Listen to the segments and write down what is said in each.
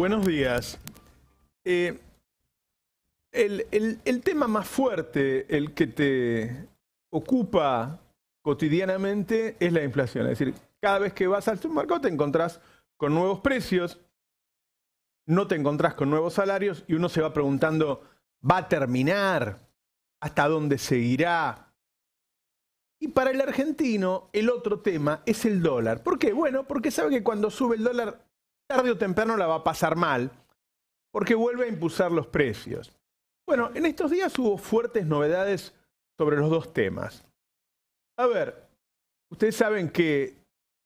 Buenos días. Eh, el, el, tema más fuerte, el que te ocupa cotidianamente, es la inflación. Es decir, cada vez que vas al supermercado te encontrás con nuevos precios, no te encontrás con nuevos salarios y uno se va preguntando, ¿va a terminar? ¿Hasta dónde seguirá? Y para el argentino, el otro tema es el dólar. ¿Por qué? Bueno, porque sabe que cuando sube el dólar tarde o temprano la va a pasar mal, porque vuelve a impulsar los precios. Bueno, en estos días hubo fuertes novedades sobre los dos temas. A ver, ustedes saben que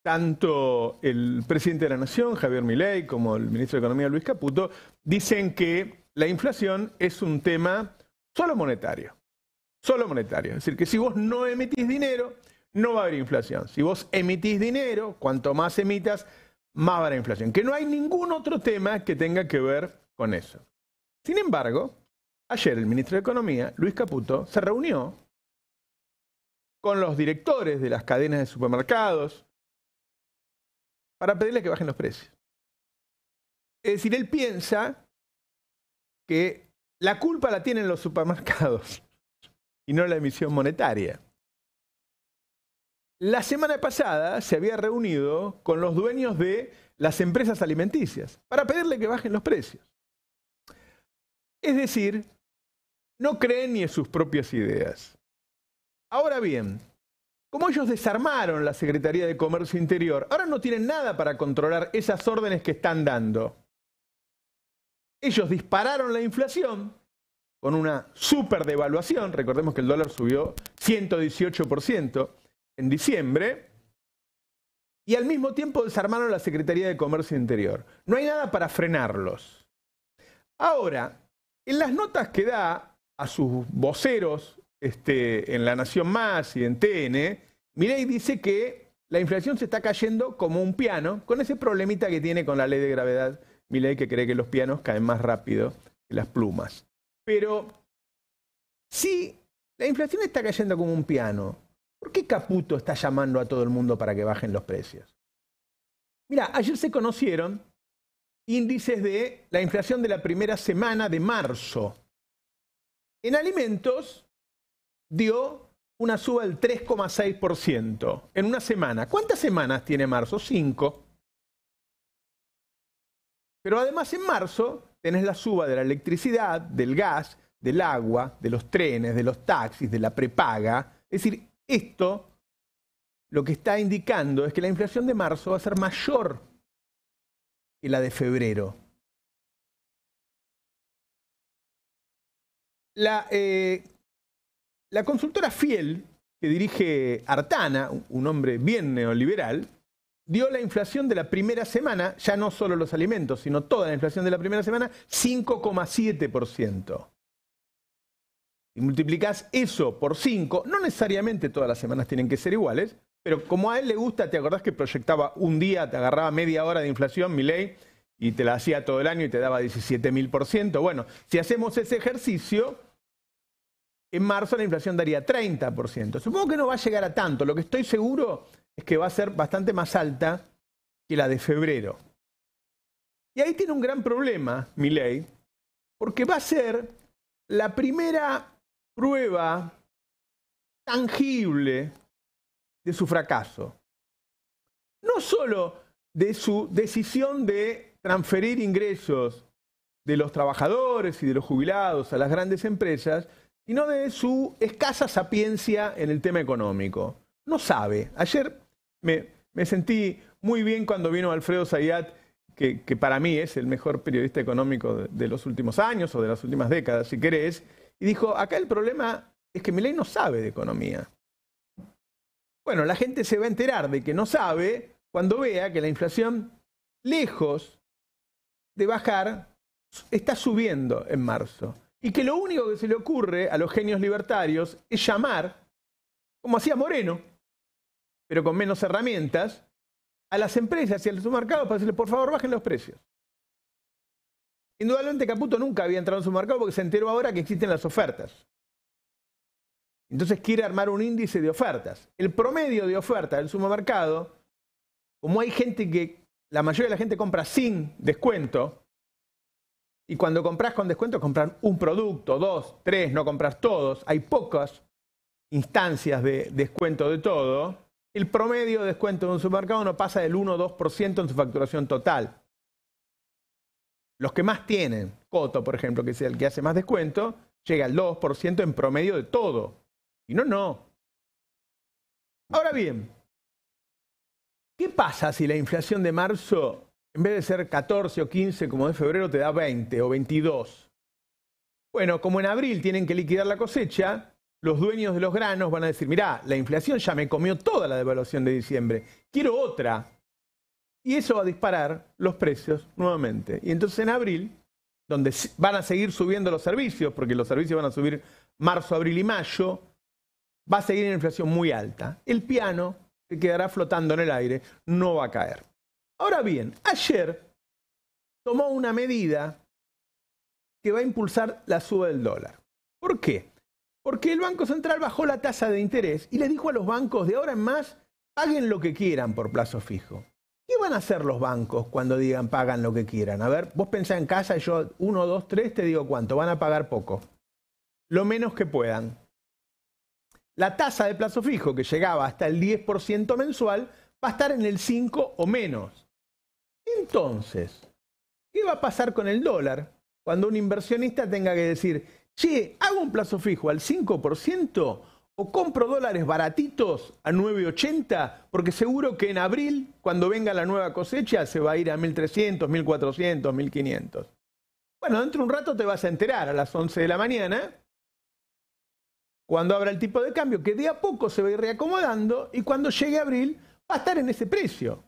tanto el presidente de la Nación, Javier Milei, como el ministro de Economía, Luis Caputo, dicen que la inflación es un tema solo monetario. Solo monetario. Es decir, que si vos no emitís dinero, no va a haber inflación. Si vos emitís dinero, cuanto más emitas, más la inflación. Que no hay ningún otro tema que tenga que ver con eso. Sin embargo, ayer el ministro de Economía, Luis Caputo, se reunió con los directores de las cadenas de supermercados para pedirles que bajen los precios. Es decir, él piensa que la culpa la tienen los supermercados y no la emisión monetaria. La semana pasada se había reunido con los dueños de las empresas alimenticias para pedirle que bajen los precios. Es decir, no creen ni en sus propias ideas. Ahora bien, como ellos desarmaron la Secretaría de Comercio Interior, ahora no tienen nada para controlar esas órdenes que están dando. Ellos dispararon la inflación con una super devaluación, recordemos que el dólar subió 118%, en diciembre y al mismo tiempo desarmaron la Secretaría de Comercio Interior. No hay nada para frenarlos. Ahora, en las notas que da a sus voceros este, en La Nación Más y en TN, Milei dice que la inflación se está cayendo como un piano, con ese problemita que tiene con la ley de gravedad. Milei que cree que los pianos caen más rápido que las plumas. Pero si la inflación está cayendo como un piano, ¿Por qué Caputo está llamando a todo el mundo para que bajen los precios? Mira, ayer se conocieron índices de la inflación de la primera semana de marzo. En alimentos dio una suba del 3,6% en una semana. ¿Cuántas semanas tiene marzo? Cinco. Pero además en marzo tenés la suba de la electricidad, del gas, del agua, de los trenes, de los taxis, de la prepaga. Es decir, esto lo que está indicando es que la inflación de marzo va a ser mayor que la de febrero. Eh, la, consultora Fiel, que dirige Artana, un hombre bien neoliberal, dio la inflación de la primera semana, ya no solo los alimentos, sino toda la inflación de la primera semana, 5,7% y multiplicás eso por 5, no necesariamente todas las semanas tienen que ser iguales, pero como a él le gusta, ¿te acordás que proyectaba un día, te agarraba media hora de inflación, mi ley, y te la hacía todo el año y te daba 17.000%? Bueno, si hacemos ese ejercicio, en marzo la inflación daría 30%. Supongo que no va a llegar a tanto, lo que estoy seguro es que va a ser bastante más alta que la de febrero. Y ahí tiene un gran problema, mi ley, porque va a ser la primera prueba tangible de su fracaso. No solo de su decisión de transferir ingresos de los trabajadores y de los jubilados a las grandes empresas, sino de su escasa sapiencia en el tema económico. No sabe. Ayer me, sentí muy bien cuando vino Alfredo Zayat, que, para mí es el mejor periodista económico de los últimos años o de las últimas décadas, si querés, y dijo, acá el problema es que Milei no sabe de economía. Bueno, la gente se va a enterar de que no sabe cuando vea que la inflación, lejos de bajar, está subiendo en marzo. Y que lo único que se le ocurre a los genios libertarios es llamar, como hacía Moreno, pero con menos herramientas, a las empresas y al los mercados para decirles, por favor, bajen los precios. Indudablemente Caputo nunca había entrado en su mercado porque se enteró ahora que existen las ofertas. Entonces quiere armar un índice de ofertas. El promedio de oferta del supermercado, como hay gente que, la mayoría de la gente compra sin descuento, y cuando compras con descuento compras un producto, dos, tres, no compras todos, hay pocas instancias de descuento de todo, el promedio de descuento de un supermercado no pasa del 1 o 2% en su facturación total. Los que más tienen, Coto, por ejemplo, que es el que hace más descuento, llega al 2% en promedio de todo. Y no, no. Ahora bien, ¿qué pasa si la inflación de marzo, en vez de ser 14 o 15 como de febrero, te da 20 o 22? Bueno, como en abril tienen que liquidar la cosecha, los dueños de los granos van a decir, mirá, la inflación ya me comió toda la devaluación de diciembre, quiero otra. Y eso va a disparar los precios nuevamente. Y entonces en abril, donde van a seguir subiendo los servicios, porque los servicios van a subir marzo, abril y mayo, va a seguir una inflación muy alta. El piano que quedará flotando en el aire no va a caer. Ahora bien, ayer tomó una medida que va a impulsar la suba del dólar. ¿Por qué? Porque el Banco Central bajó la tasa de interés y le dijo a los bancos de ahora en más, paguen lo que quieran por plazo fijo. ¿Qué van a hacer los bancos cuando digan pagan lo que quieran? A ver, vos pensá en casa, yo 1, 2, 3 te digo cuánto, van a pagar poco. Lo menos que puedan. La tasa de plazo fijo que llegaba hasta el 10% mensual va a estar en el 5 o menos. Entonces, ¿qué va a pasar con el dólar cuando un inversionista tenga que decir, che, hago un plazo fijo al 5%? o compro dólares baratitos a 9.80, porque seguro que en abril, cuando venga la nueva cosecha, se va a ir a 1.300, 1.400, 1.500. Bueno, dentro de un rato te vas a enterar a las 11 de la mañana, cuando abra el tipo de cambio, que de a poco se va a ir reacomodando y cuando llegue abril va a estar en ese precio.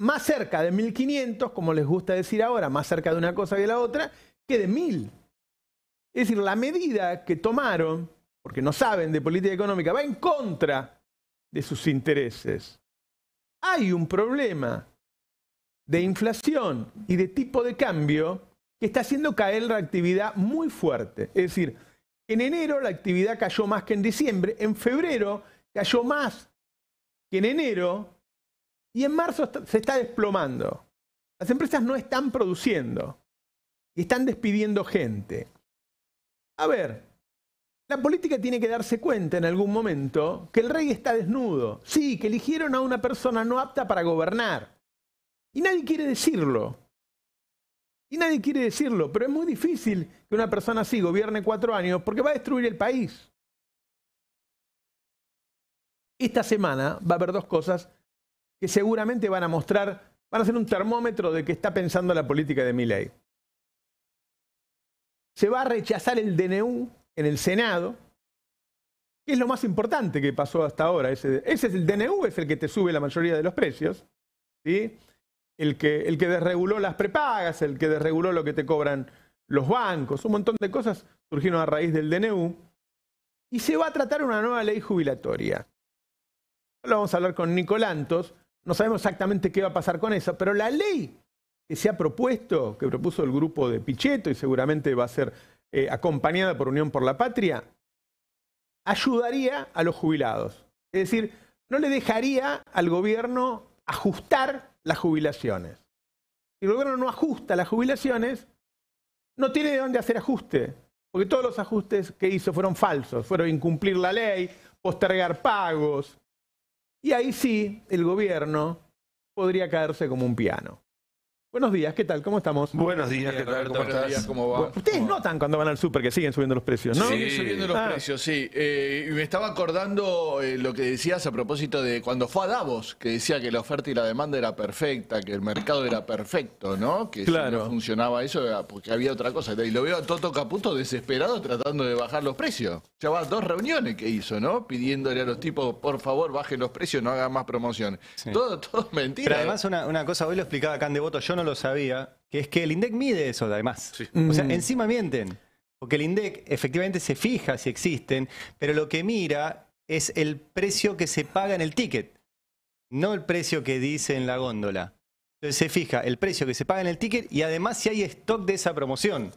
Más cerca de 1.500, como les gusta decir ahora, más cerca de una cosa que de la otra, que de 1.000. Es decir, la medida que tomaron, porque no saben de política económica, va en contra de sus intereses. Hay un problema de inflación y de tipo de cambio que está haciendo caer la actividad muy fuerte. Es decir, en enero la actividad cayó más que en diciembre, en febrero cayó más que en enero y en marzo se está desplomando. Las empresas no están produciendo y están despidiendo gente a ver, la política tiene que darse cuenta en algún momento que el rey está desnudo. Sí, que eligieron a una persona no apta para gobernar. Y nadie quiere decirlo. Y nadie quiere decirlo, pero es muy difícil que una persona así gobierne cuatro años porque va a destruir el país. Esta semana va a haber dos cosas que seguramente van a mostrar, van a ser un termómetro de que está pensando la política de Milley se va a rechazar el DNU en el Senado, que es lo más importante que pasó hasta ahora. Ese, es el DNU, es el que te sube la mayoría de los precios, ¿sí? el, que, el que desreguló las prepagas, el que desreguló lo que te cobran los bancos, un montón de cosas surgieron a raíz del DNU. Y se va a tratar una nueva ley jubilatoria. Lo vamos a hablar con Nicolantos, no sabemos exactamente qué va a pasar con eso, pero la ley que se ha propuesto, que propuso el grupo de Pichetto y seguramente va a ser eh, acompañada por Unión por la Patria, ayudaría a los jubilados. Es decir, no le dejaría al gobierno ajustar las jubilaciones. Si el gobierno no ajusta las jubilaciones, no tiene de dónde hacer ajuste, porque todos los ajustes que hizo fueron falsos, fueron incumplir la ley, postergar pagos. Y ahí sí, el gobierno podría caerse como un piano. Buenos días, ¿qué tal? ¿Cómo estamos? Buenos días, ¿qué tal? ¿Cómo estás? ¿cómo va? Ustedes notan cuando van al súper que siguen subiendo los precios, ¿no? Siguen sí, subiendo los ah. precios, sí. Eh, y me estaba acordando eh, lo que decías a propósito de cuando fue a Davos, que decía que la oferta y la demanda era perfecta, que el mercado era perfecto, ¿no? Que claro. si no funcionaba eso porque había otra cosa. Y lo veo a Toto Caputo desesperado tratando de bajar los precios. Ya va dos reuniones que hizo, ¿no? Pidiéndole a los tipos, por favor, bajen los precios, no hagan más promociones. Todo, todo mentira. Pero ¿eh? además, una, cosa, hoy lo explicaba acá en Devoto, yo no lo sabía, que es que el INDEC mide eso además. O sea, mm. encima mienten. Porque el INDEC efectivamente se fija si existen, pero lo que mira es el precio que se paga en el ticket, no el precio que dice en la góndola. Entonces se fija el precio que se paga en el ticket y además si hay stock de esa promoción.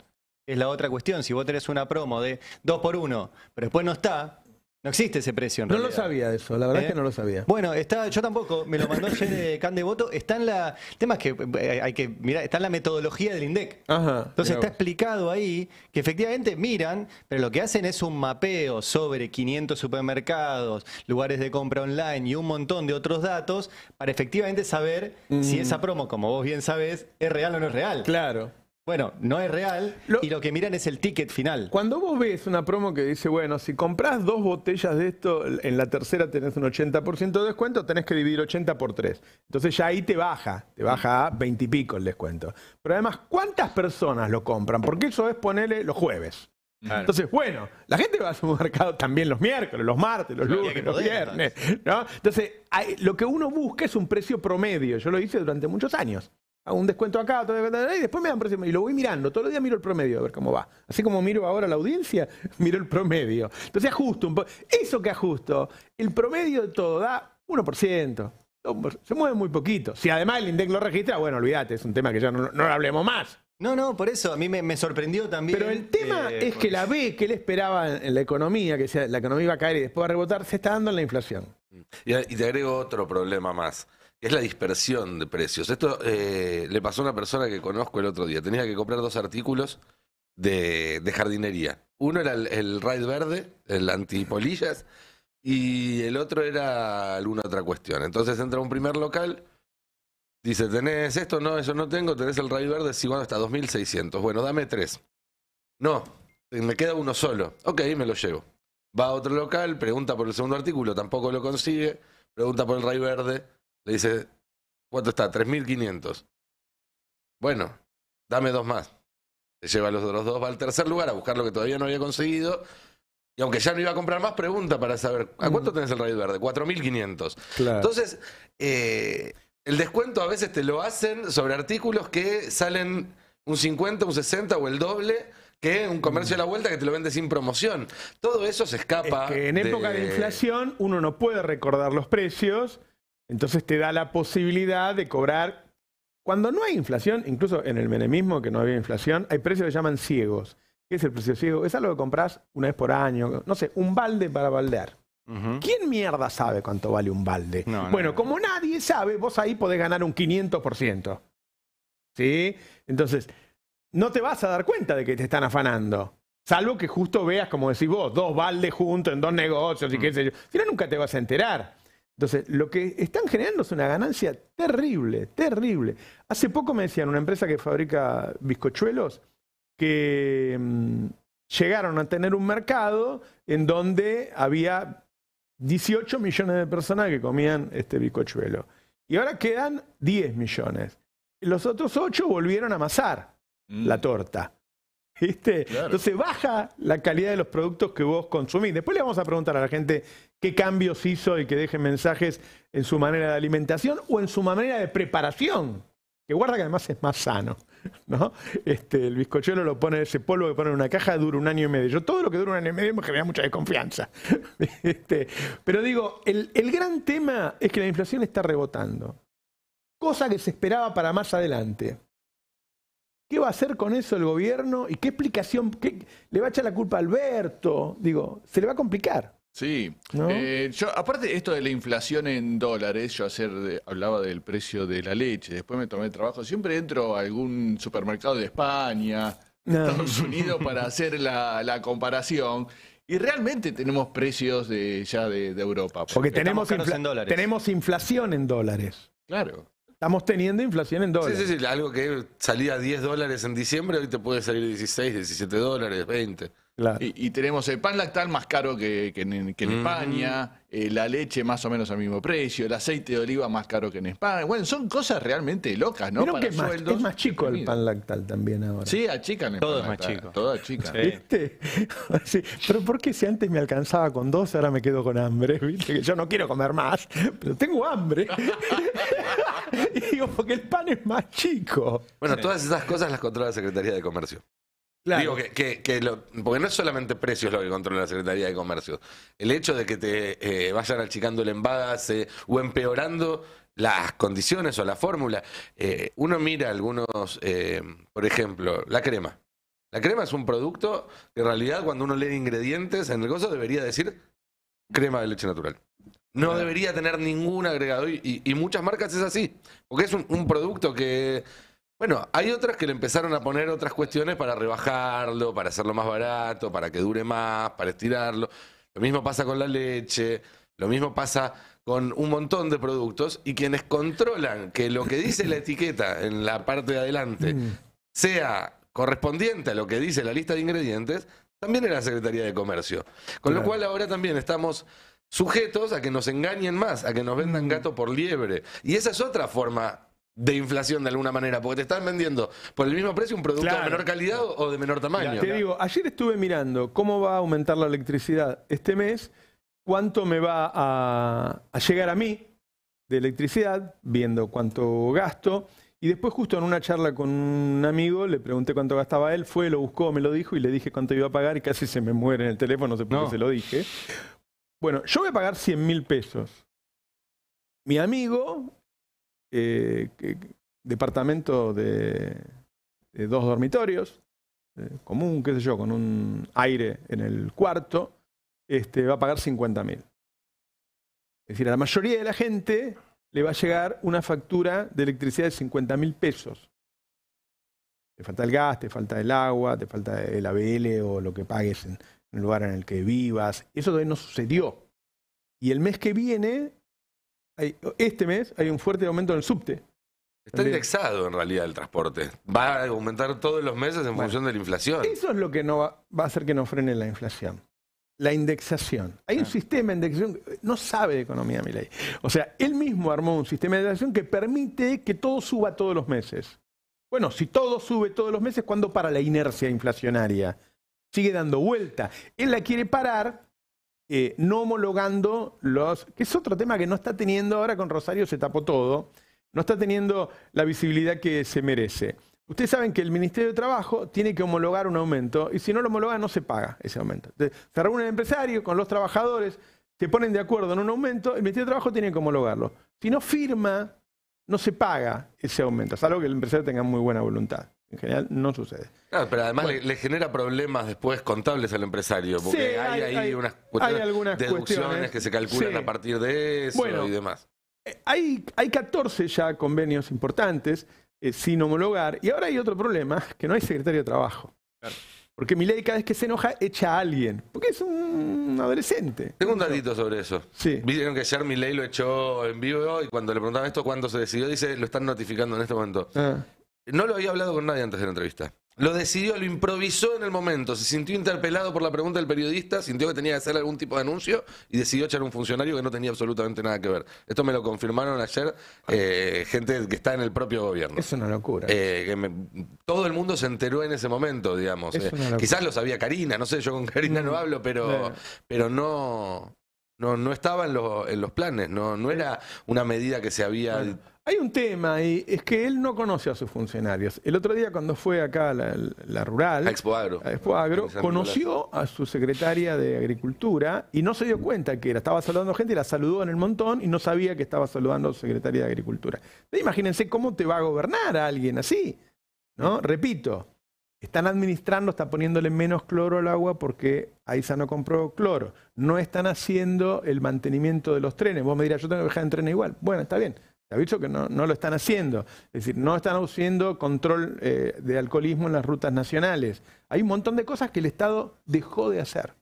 Es la otra cuestión. Si vos tenés una promo de 2 por 1 pero después no está, no existe ese precio en No lo sabía eso, la verdad es que ¿Eh? no lo sabía. Bueno, está, yo tampoco, me lo mandó ayer de Can Está en la. Temas que eh, hay que mirar, está en la metodología del INDEC. Ajá, Entonces está explicado ahí que efectivamente miran, pero lo que hacen es un mapeo sobre 500 supermercados, lugares de compra online y un montón de otros datos para efectivamente saber si esa promo, como vos bien sabés, es real o no es real. Claro. Bueno, no es real y lo que miran es el ticket final. Cuando vos ves una promo que dice, bueno, si compras dos botellas de esto, en la tercera tenés un 80% de descuento, tenés que dividir 80 por 3. Entonces ya ahí te baja, te baja a 20 y pico el descuento. Pero además, ¿cuántas personas lo compran? Porque eso es ponerle los jueves. Entonces, bueno, la gente va a su mercado también los miércoles, los martes, los lunes, los viernes. ¿no? Entonces, lo que uno busca es un precio promedio. Yo lo hice durante muchos años hago un descuento acá, y después me dan precio. Y lo voy mirando, todos los días miro el promedio, a ver cómo va. Así como miro ahora la audiencia, miro el promedio. Entonces ajusto un poco. Eso que ajusto, el promedio de todo da 1%. Se mueve muy poquito. Si además el INDEC lo registra, bueno, olvídate, es un tema que ya no, lo hablemos más. No, no, por eso a mí me, sorprendió también. Pero el tema es que la B que él esperaba en la economía, que la economía iba a caer y después a rebotar, se está dando en la inflación. Y, y te agrego otro problema más es la dispersión de precios. Esto eh, le pasó a una persona que conozco el otro día. Tenía que comprar dos artículos de, jardinería. Uno era el, el Verde, el antipolillas, y el otro era alguna otra cuestión. Entonces entra a un primer local, dice, ¿tenés esto? No, eso no tengo. ¿Tenés el Raid Verde? Sí, bueno, está 2.600. Bueno, dame tres. No, me queda uno solo. Ok, me lo llevo. Va a otro local, pregunta por el segundo artículo, tampoco lo consigue. Pregunta por el Raid Verde, le dice, ¿cuánto está? 3.500. Bueno, dame dos más. Se lleva los dos, va al tercer lugar a buscar lo que todavía no había conseguido. Y aunque ya no iba a comprar más, pregunta para saber, ¿a cuánto mm. tenés el rayo verde? 4.500. Entonces, eh, el descuento a veces te lo hacen sobre artículos que salen un 50, un 60 o el doble que un comercio mm. a la vuelta que te lo vende sin promoción. Todo eso se escapa. en época de inflación uno no puede recordar los precios entonces te da la posibilidad de cobrar. Cuando no hay inflación, incluso en el menemismo, que no había inflación, hay precios que llaman ciegos. ¿Qué es el precio ciego? Es algo que compras una vez por año, no sé, un balde para baldear. ¿Quién mierda sabe cuánto vale un balde? bueno, como nadie sabe, vos ahí podés ganar un 500%. ¿Sí? Entonces, no te vas a dar cuenta de que te están afanando. Salvo que justo veas, como decís vos, dos baldes juntos en dos negocios y qué mm. sé yo. Si no, nunca te vas a enterar. Entonces, lo que están generando es una ganancia terrible, terrible. Hace poco me decían una empresa que fabrica bizcochuelos que mm, llegaron a tener un mercado en donde había 18 millones de personas que comían este bizcochuelo. Y ahora quedan 10 millones. Los otros 8 volvieron a amasar mm. la torta. Entonces baja la calidad de los productos que vos consumís. Después le vamos a preguntar a la gente qué cambios hizo y que deje mensajes en su manera de alimentación o en su manera de preparación, que guarda que además es más sano. ¿no? Este, el bizcochuelo lo pone, ese polvo que pone en una caja dura un año y medio. Yo todo lo que dura un año y medio me genera mucha desconfianza. Este, pero digo, el, el gran tema es que la inflación está rebotando, cosa que se esperaba para más adelante. ¿Qué va a hacer con eso el gobierno? ¿Y qué explicación? Qué, ¿Le va a echar la culpa a Alberto? Digo, se le va a complicar. Sí, eh, yo aparte esto de la inflación en dólares, yo hacer hablaba del precio de la leche, después me tomé trabajo, siempre entro a algún supermercado de España, de Estados Unidos para hacer la, comparación. Y realmente tenemos precios de, ya de, Europa. Porque, tenemos, dólares. tenemos inflación en dólares. Claro. Estamos teniendo inflación en dólares. Sí, Algo que salía a 10 dólares en diciembre, hoy te puede salir 16, 17 dólares, 20. Y, tenemos el pan lactal más caro que, en, mm. España, eh, la leche más o menos al mismo precio, el aceite de oliva más caro que en España. Bueno, son cosas realmente locas, ¿no? es más chico el pan lactal también ahora. Sí, achican el Todo es más chico. Todo achica. Pero ¿por qué si antes me alcanzaba con dos, ahora me quedo con hambre? yo no quiero comer más, pero tengo hambre. y digo, porque el pan es más chico. Bueno, todas esas cosas las controla la Secretaría de Comercio que, porque no es solamente precios lo que controla la Secretaría de Comercio. El hecho de que te eh, vayan achicando el envase o empeorando las condiciones o la fórmula. Eh, uno mira algunos, eh, por ejemplo, la crema. La crema es un producto que en realidad cuando uno lee ingredientes en el negocio debería decir crema de leche natural. No debería tener ningún agregado y, muchas marcas es así, porque es un producto que bueno, hay otras que le empezaron a poner otras cuestiones para rebajarlo, para hacerlo más barato, para que dure más, para estirarlo. Lo mismo pasa con la leche, lo mismo pasa con un montón de productos y quienes controlan que lo que dice la etiqueta en la parte de adelante mm. sea correspondiente a lo que dice la lista de ingredientes, también es la Secretaría de Comercio. Con lo cual ahora también estamos sujetos a que nos engañen más, a que nos vendan mm. gato por liebre. Y esa es otra forma de inflación de alguna manera, porque te están vendiendo por el mismo precio un producto de menor calidad o de menor tamaño. Te digo, ayer estuve mirando cómo va a aumentar la electricidad este mes, cuánto me va a, llegar a mí de electricidad, viendo cuánto gasto, y después justo en una charla con un amigo le pregunté cuánto gastaba él, fue, lo buscó, me lo dijo y le dije cuánto iba a pagar y casi se me muere en el teléfono, no sé por qué se lo dije. Bueno, yo voy a pagar 100 mil pesos. Mi amigo eh, departamento de, dos dormitorios, eh, común, qué sé yo, con un aire en el cuarto, este, va a pagar 50 mil. Es decir, a la mayoría de la gente le va a llegar una factura de electricidad de 50 mil pesos. Te falta el gas, te falta el agua, te falta el ABL o lo que pagues en el lugar en el que vivas. Eso todavía no sucedió. Y el mes que viene este mes hay un fuerte aumento en el subte. Está indexado en realidad el transporte. Va a aumentar todos los meses en función de la inflación. Eso es lo que no va, a hacer que no frene la inflación. La indexación. Hay un ah. sistema de indexación, no sabe de economía, ley. O sea, él mismo armó un sistema de indexación que permite que todo suba todos los meses. Bueno, si todo sube todos los meses, ¿cuándo para la inercia inflacionaria? Sigue dando vuelta. Él la quiere parar eh, no homologando los... que es otro tema que no está teniendo ahora con Rosario, se tapó todo, no está teniendo la visibilidad que se merece. Ustedes saben que el Ministerio de Trabajo tiene que homologar un aumento y si no lo homologa no se paga ese aumento. se reúne el empresario con los trabajadores, se ponen de acuerdo en un aumento, el Ministerio de Trabajo tiene que homologarlo. Si no firma, no se paga ese aumento, salvo que el empresario tenga muy buena voluntad. En general no sucede. Claro, pero además le, genera problemas después contables al empresario, porque hay, unas cuestiones, algunas deducciones que se calculan a partir de eso y demás. Eh, hay, hay 14 ya convenios importantes eh, sin homologar, y ahora hay otro problema, que no hay secretario de trabajo. Porque mi ley cada vez que se enoja echa a alguien. Porque es un adolescente. Tengo un datito sobre eso. Sí. Vieron que ayer mi ley lo echó en vivo y cuando le preguntaban esto, cuándo se decidió, dice, lo están notificando en este momento. Ah. No lo había hablado con nadie antes de la entrevista. Lo decidió, lo improvisó en el momento. Se sintió interpelado por la pregunta del periodista, sintió que tenía que hacer algún tipo de anuncio y decidió echar a un funcionario que no tenía absolutamente nada que ver. Esto me lo confirmaron ayer eh, gente que está en el propio gobierno. Es una locura. Eh, todo el mundo se enteró en ese momento, digamos. Eh. quizás lo sabía Karina, no sé, yo con Karina no, mm. hablo, pero, pero no, no, estaba en, los planes, no, no era una medida que se había hay un tema, y es que él no conoce a sus funcionarios. El otro día, cuando fue acá a la, rural, a Agro, conoció a su secretaria de Agricultura y no se dio cuenta que la Estaba saludando gente, y la saludó en el montón y no sabía que estaba saludando a su secretaria de Agricultura. Imagínense cómo te va a gobernar a alguien así. ¿no? Repito, están administrando, están poniéndole menos cloro al agua porque AISA no compró cloro. No están haciendo el mantenimiento de los trenes. Vos me dirás, yo tengo que dejar en tren igual. Bueno, está bien se ha visto que no, lo están haciendo. Es decir, no están haciendo control eh, de alcoholismo en las rutas nacionales. Hay un montón de cosas que el Estado dejó de hacer.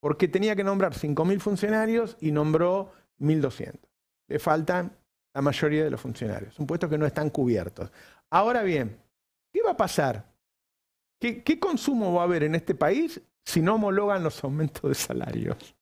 Porque tenía que nombrar 5.000 funcionarios y nombró 1.200. Le faltan la mayoría de los funcionarios. Son puestos que no están cubiertos. Ahora bien, ¿qué va a pasar? ¿Qué, consumo va a haber en este país si no homologan los aumentos de salarios?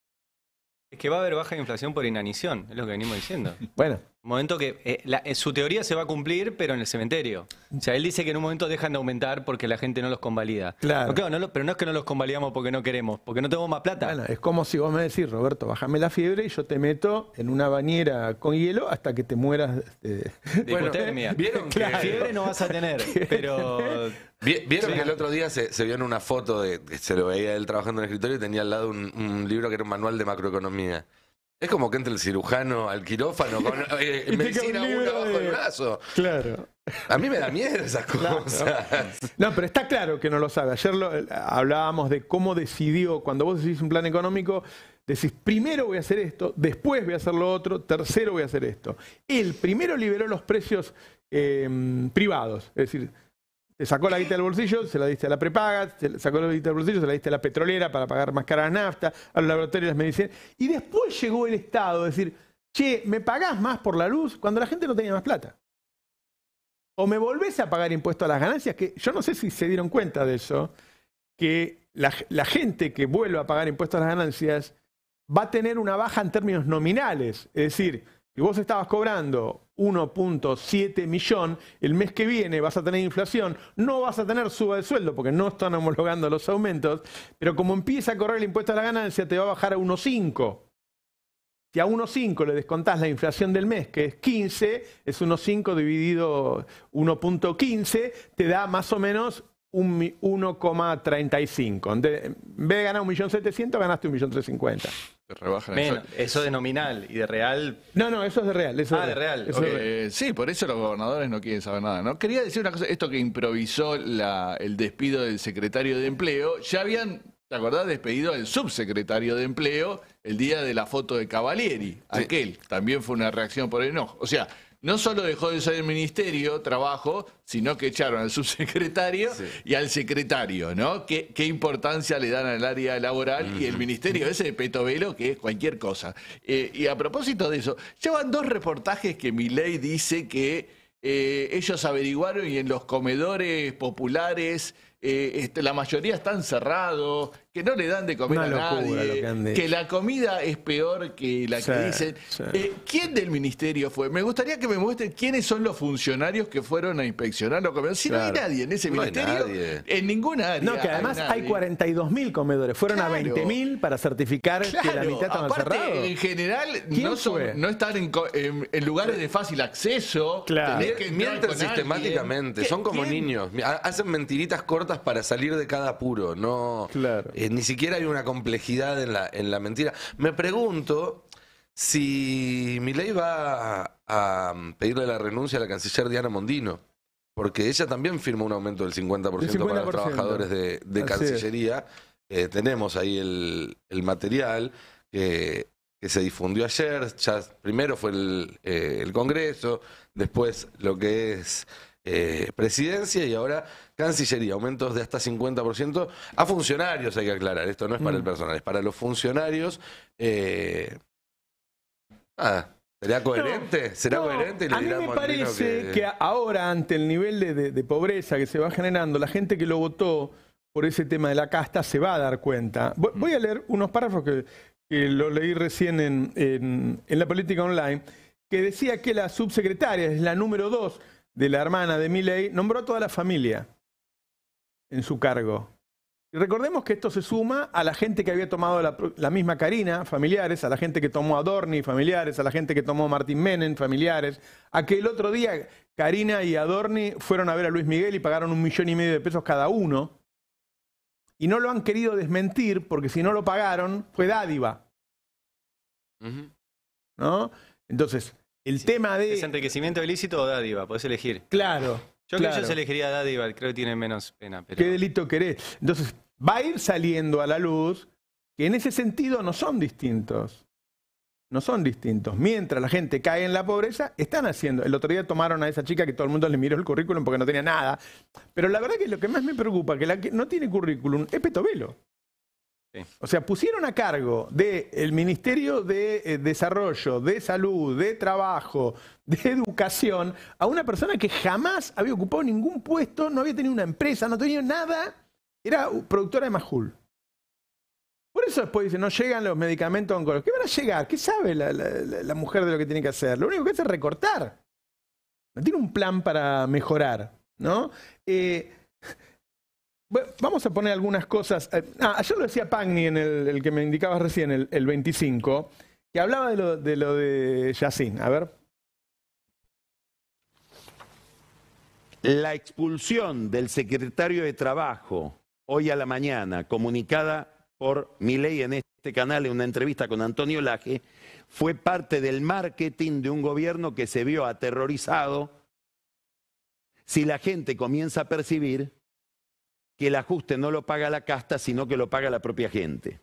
Es que va a haber baja inflación por inanición, es lo que venimos diciendo. Bueno, Momento que en eh, eh, su teoría se va a cumplir, pero en el cementerio. O sea, él dice que en un momento dejan de aumentar porque la gente no los convalida. Claro. pero no es que no los convalidamos porque no queremos, porque no tenemos más plata. Bueno, es como si vos me decís, Roberto, bájame la fiebre y yo te meto en una bañera con hielo hasta que te mueras de, hipotermia. Eh, vieron que fiebre no vas a tener, pero Vieron que el otro día se, vio en una foto de se lo veía él trabajando en el escritorio y tenía al lado un, un libro que era un manual de macroeconomía. Es como que entre el cirujano al quirófano con eh, medicina un brazo. Claro. A mí me da miedo esas cosas. No, pero está claro que no lo sabe. Ayer eh, hablábamos de cómo decidió, cuando vos decís un plan económico, decís, primero voy a hacer esto, después voy a hacer lo otro, tercero voy a hacer esto. Él primero liberó los precios eh, privados, es decir, te sacó la guita del bolsillo, se la diste a la prepaga, sacó la guita del bolsillo, se la diste a la petrolera para pagar más cara la nafta, a los laboratorios de las medicinas. Y después llegó el Estado a decir, che, ¿me pagás más por la luz? Cuando la gente no tenía más plata. O me volvés a pagar impuesto a las ganancias, que yo no sé si se dieron cuenta de eso, que la, la gente que vuelva a pagar impuestos a las ganancias va a tener una baja en términos nominales. Es decir, y vos estabas cobrando 1.7 millón, el mes que viene vas a tener inflación, no vas a tener suba de sueldo porque no están homologando los aumentos, pero como empieza a correr el impuesto a la ganancia te va a bajar a 1.5. Si a 1.5 le descontás la inflación del mes, que es 15, es 1.5 dividido 1.15, te da más o menos 1,35. En vez de ganar 1.700.000, ganaste 1.350.000 eso de nominal y de real. No, no, eso es de real. ah, de real. Eh, sí, por eso los gobernadores no quieren saber nada. ¿no? Quería decir una cosa, esto que improvisó la, el despido del secretario de empleo, ya habían, ¿te acordás? Despedido al subsecretario de empleo el día de la foto de Cavalieri, aquel. También fue una reacción por enojo. O sea, no solo dejó de ser el ministerio trabajo, sino que echaron al subsecretario y al secretario, ¿no? ¿Qué, importancia le dan al área laboral y el ministerio ese de Petovelo, que es cualquier cosa? Eh, y a propósito de eso, llevan dos reportajes que mi ley dice que eh, ellos averiguaron y en los comedores populares eh, la mayoría están cerrados, que no le dan de comer a nadie, que, la comida es peor que la que dicen. Eh, ¿Quién del ministerio fue? Me gustaría que me muestren quiénes son los funcionarios que fueron a inspeccionar los comedores. Si no hay nadie en ese ministerio, en ninguna área. No, que además hay, 42 mil comedores. Fueron a a 20.000 para certificar que la mitad estaban cerrados. En general, no, son, están en, lugares de fácil acceso. Claro. Mienten sistemáticamente. Son como niños. Hacen mentiritas cortas para salir de cada apuro. No. Claro ni siquiera hay una complejidad en la, en la mentira. Me pregunto si Milei va a, pedirle la renuncia a la canciller Diana Mondino, porque ella también firmó un aumento del 50%, para los trabajadores de, Cancillería. Eh, tenemos ahí el, el material que, se difundió ayer. primero fue eh, el Congreso, después lo que es eh, presidencia y ahora Cancillería, aumentos de hasta 50% a funcionarios, hay que aclarar, esto no es para el mm. personal, es para los funcionarios. Eh, ¿Será coherente? ¿Será coherente? a mí me parece que... ahora, ante el nivel de, pobreza que se va generando, la gente que lo votó por ese tema de la casta se va a dar cuenta. Mm. Voy, a leer unos párrafos que, lo leí recién en, en, La Política Online, que decía que la subsecretaria es la número dos de la hermana de Milley, nombró a toda la familia en su cargo. Y recordemos que esto se suma a la gente que había tomado la, misma Karina, familiares, a la gente que tomó a Adorni, familiares, a la gente que tomó Martín Menem, familiares. a que el otro día, Karina y Adorni fueron a ver a Luis Miguel y pagaron un millón y medio de pesos cada uno. Y no lo han querido desmentir porque si no lo pagaron, fue dádiva. ¿No? Entonces, el tema de. ¿Es enriquecimiento ilícito o dádiva? Podés elegir. Claro. Yo creo que se elegiría dádiva, creo que tiene menos pena. ¿Qué delito querés? Entonces, va a ir saliendo a la luz que en ese sentido no son distintos. No son distintos. Mientras la gente cae en la pobreza, están haciendo. El otro día tomaron a esa chica que todo el mundo le miró el currículum porque no tenía nada. Pero la verdad que lo que más me preocupa, que la que no tiene currículum, es Petovelo. O sea, pusieron a cargo del Ministerio de eh, Desarrollo, de Salud, de Trabajo, de Educación, a una persona que jamás había ocupado ningún puesto, no había tenido una empresa, no tenía nada, era productora de Majul. Por eso después dicen, no llegan los medicamentos oncológicos. ¿Qué van a llegar? ¿Qué sabe la, mujer de lo que tiene que hacer? Lo único que hace es recortar. No tiene un plan para mejorar, ¿no? Eh, vamos a poner algunas cosas. Eh, ah, ayer lo decía Pagni en el, que me indicabas recién, el, 25, que hablaba de lo de, lo de Yacine. A ver. La expulsión del secretario de Trabajo hoy a la mañana, comunicada por ley en este canal en una entrevista con Antonio Laje, fue parte del marketing de un gobierno que se vio aterrorizado si la gente comienza a percibir que el ajuste no lo paga la casta, sino que lo paga la propia gente.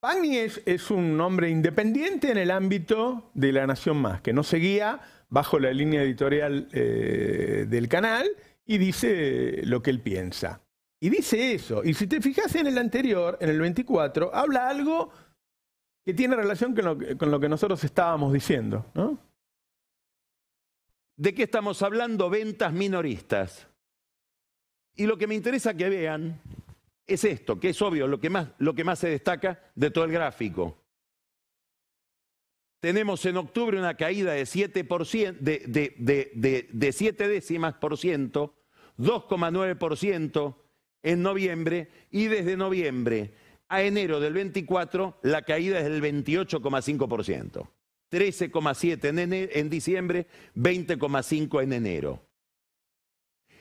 Pagni es, un hombre independiente en el ámbito de La Nación Más, que no seguía bajo la línea editorial eh, del canal y dice lo que él piensa. Y dice eso. Y si te fijas en el anterior, en el 24, habla algo que tiene relación con lo, con lo que nosotros estábamos diciendo, ¿no? ¿De qué estamos hablando? Ventas minoristas. Y lo que me interesa que vean es esto, que es obvio, lo que más, se destaca de todo el gráfico. Tenemos en octubre una caída de 7%, de, por ciento, 2,9 por ciento, en noviembre y desde noviembre a enero del 24 la caída es del 28,5%. 13,7 en, en diciembre, 20,5 en enero.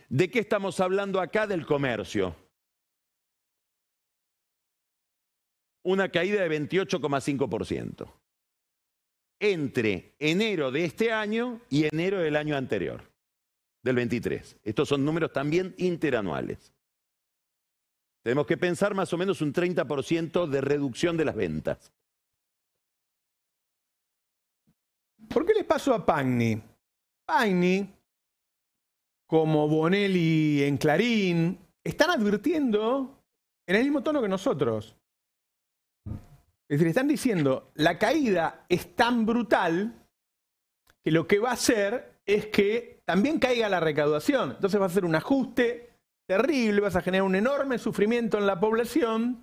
¿De qué estamos hablando acá del comercio? Una caída de 28,5% entre enero de este año y enero del año anterior, del 23. Estos son números también interanuales. Tenemos que pensar más o menos un 30% de reducción de las ventas. ¿Por qué les paso a Pagni? Pagni, como Bonelli en Clarín, están advirtiendo en el mismo tono que nosotros. Es decir, están diciendo, la caída es tan brutal que lo que va a hacer es que también caiga la recaudación. Entonces va a ser un ajuste terrible, vas a generar un enorme sufrimiento en la población,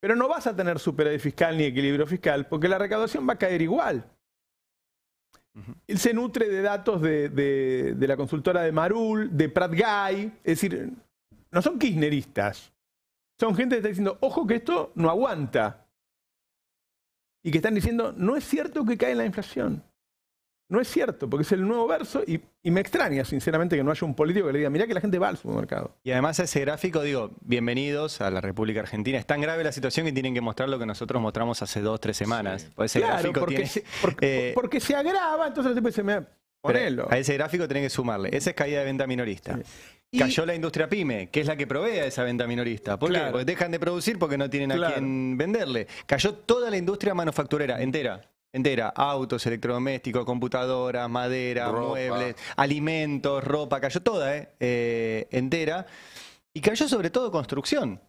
pero no vas a tener superávit fiscal ni equilibrio fiscal, porque la recaudación va a caer igual. Él se nutre de datos de, la consultora de Marul, de Pratt Guy, es decir, no son kirchneristas. Son gente que está diciendo, ojo que esto no aguanta. Y que están diciendo, no es cierto que cae la inflación no es cierto, porque es el nuevo verso y, me extraña, sinceramente, que no haya un político que le diga, mirá que la gente va al supermercado. Y además ese gráfico, digo, bienvenidos a la República Argentina. Es tan grave la situación que tienen que mostrar lo que nosotros mostramos hace dos, tres semanas. porque, se, agrava, entonces A ese gráfico tienen que sumarle. Esa es caída de venta minorista. Cayó la industria pyme, que es la que provee a esa venta minorista. ¿Por qué? Porque dejan de producir porque no tienen a quién venderle. Cayó toda la industria manufacturera entera entera, autos, electrodomésticos, computadoras, madera, muebles, alimentos, ropa, cayó toda, eh, eh, entera. Y cayó sobre todo construcción.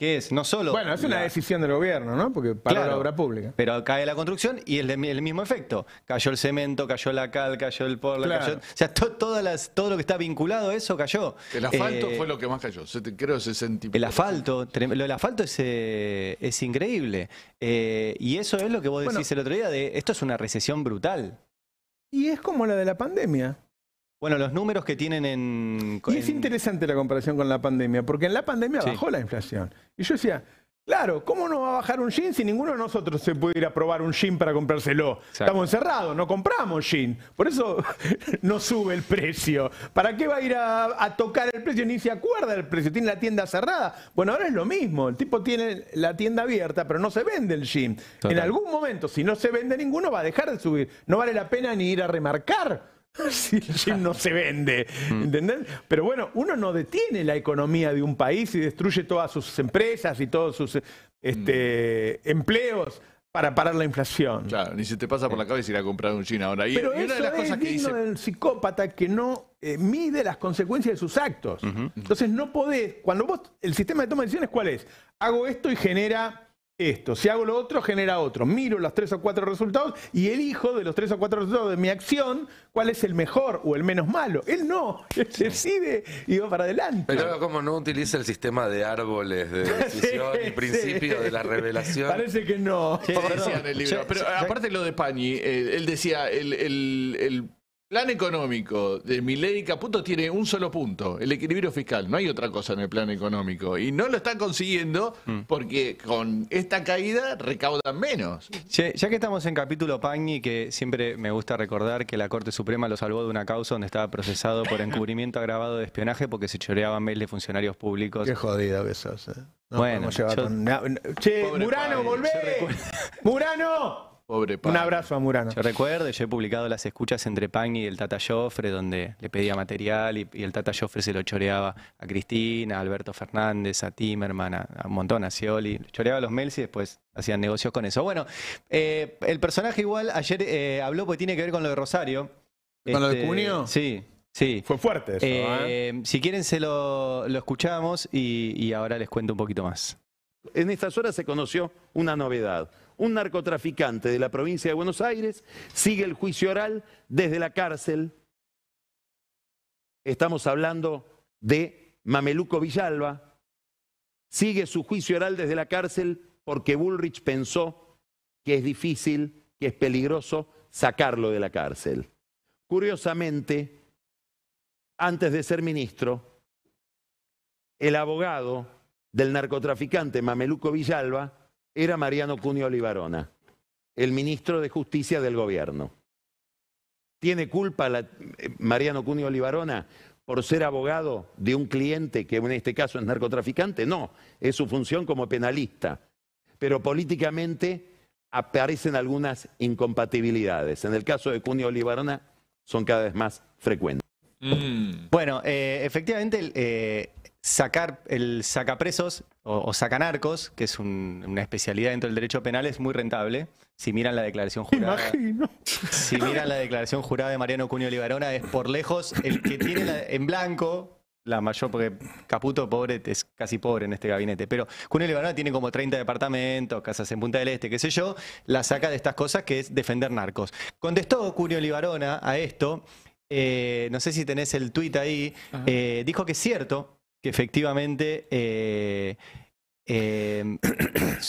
¿Qué es no solo... Bueno, es una decisión del gobierno, ¿no? Porque para la obra pública. Pero cae la construcción y es el mismo efecto. Cayó el cemento, cayó la cal, cayó el porla, cayó... O sea, todo lo que está vinculado a eso cayó. El asfalto eh, fue lo que más cayó, creo sentí. El asfalto, lo asfalto es, eh, increíble. Eh, y eso es lo que vos decís el otro día, de esto es una recesión brutal. Y es como la de la pandemia. Bueno, los números que tienen en... Y es interesante la comparación con la pandemia, porque en la pandemia bajó la inflación. Y yo decía, claro, ¿cómo no va a bajar un jean si ninguno de nosotros se puede ir a probar un jean para comprárselo? Estamos encerrados, no compramos jean. Por eso no sube el precio. ¿Para qué va a ir a, tocar el precio? Ni se acuerda del precio, tiene la tienda cerrada. Bueno, ahora es lo mismo, el tipo tiene la tienda abierta, pero no se vende el jean. En algún momento, si no se vende ninguno, va a dejar de subir. No vale la pena ni ir a remarcar si el no se vende, mm. ¿entendés? Pero bueno, uno no detiene la economía de un país y destruye todas sus empresas y todos sus este, mm. empleos para parar la inflación. Claro, ni se te pasa por la eh. cabeza ir a comprar un gin ahora. Y, Pero es cosas que del psicópata que no eh, mide las consecuencias de sus actos. Entonces no podés, cuando vos, el sistema de toma de decisiones, ¿cuál es? Hago esto y genera esto, si hago lo otro, genera otro. Miro los tres o cuatro resultados y elijo de los tres o cuatro resultados de mi acción cuál es el mejor o el menos malo. Él no, él decide y va para adelante. Pero cómo no utiliza el sistema de árboles de decisión y principio de la revelación. Parece que no. Sí, en el libro. Pero aparte lo de Pañi, eh, él decía el, el el plan económico de Milei Caputo tiene un solo punto, el equilibrio fiscal. No hay otra cosa en el plan económico. Y no lo está consiguiendo mm. porque con esta caída recaudan menos. Che, ya que estamos en capítulo Pagni, que siempre me gusta recordar que la Corte Suprema lo salvó de una causa donde estaba procesado por encubrimiento agravado de espionaje porque se choreaban mails de funcionarios públicos. Qué jodida que eh. bueno, yo... Che, Murano, volvé. Murano. Un abrazo a Murano. Yo recuerdo, yo he publicado las escuchas entre Pan y el Tata Joffre, donde le pedía material y, el Tata Joffre se lo choreaba a Cristina, a Alberto Fernández, a Timerman, a, a un montón, a Scioli. Choreaba a los Melzi y después hacían negocios con eso. Bueno, eh, el personaje igual ayer eh, habló porque tiene que ver con lo de Rosario. ¿Con lo de este, Cunio? Sí. Sí. Fue fuerte eso. Eh, si quieren, se lo, escuchamos y, y ahora les cuento un poquito más. En estas horas se conoció una novedad un narcotraficante de la provincia de Buenos Aires, sigue el juicio oral desde la cárcel. Estamos hablando de Mameluco Villalba. Sigue su juicio oral desde la cárcel porque Bullrich pensó que es difícil, que es peligroso sacarlo de la cárcel. Curiosamente, antes de ser ministro, el abogado del narcotraficante Mameluco Villalba era Mariano Cunio Olivarona, el ministro de Justicia del gobierno. ¿Tiene culpa eh, Mariano Cunio Olivarona por ser abogado de un cliente que en este caso es narcotraficante? No, es su función como penalista. Pero políticamente aparecen algunas incompatibilidades. En el caso de Cunio Olivarona son cada vez más frecuentes. Mm. Bueno, eh, efectivamente eh, sacar el sacapresos o, saca narcos, que es una especialidad dentro del derecho penal, es muy rentable. Si miran la declaración jurada, si miran la declaración jurada de Mariano Cunio Libarona, es por lejos el que tiene en blanco la mayor, porque Caputo pobre es casi pobre en este gabinete, pero Cunio Libarona tiene como 30 departamentos, casas en Punta del Este, qué sé yo, la saca de estas cosas que es defender narcos. Contestó Cunio Libarona a esto, eh, no sé si tenés el tuit ahí, eh, dijo que es cierto que efectivamente eh, em,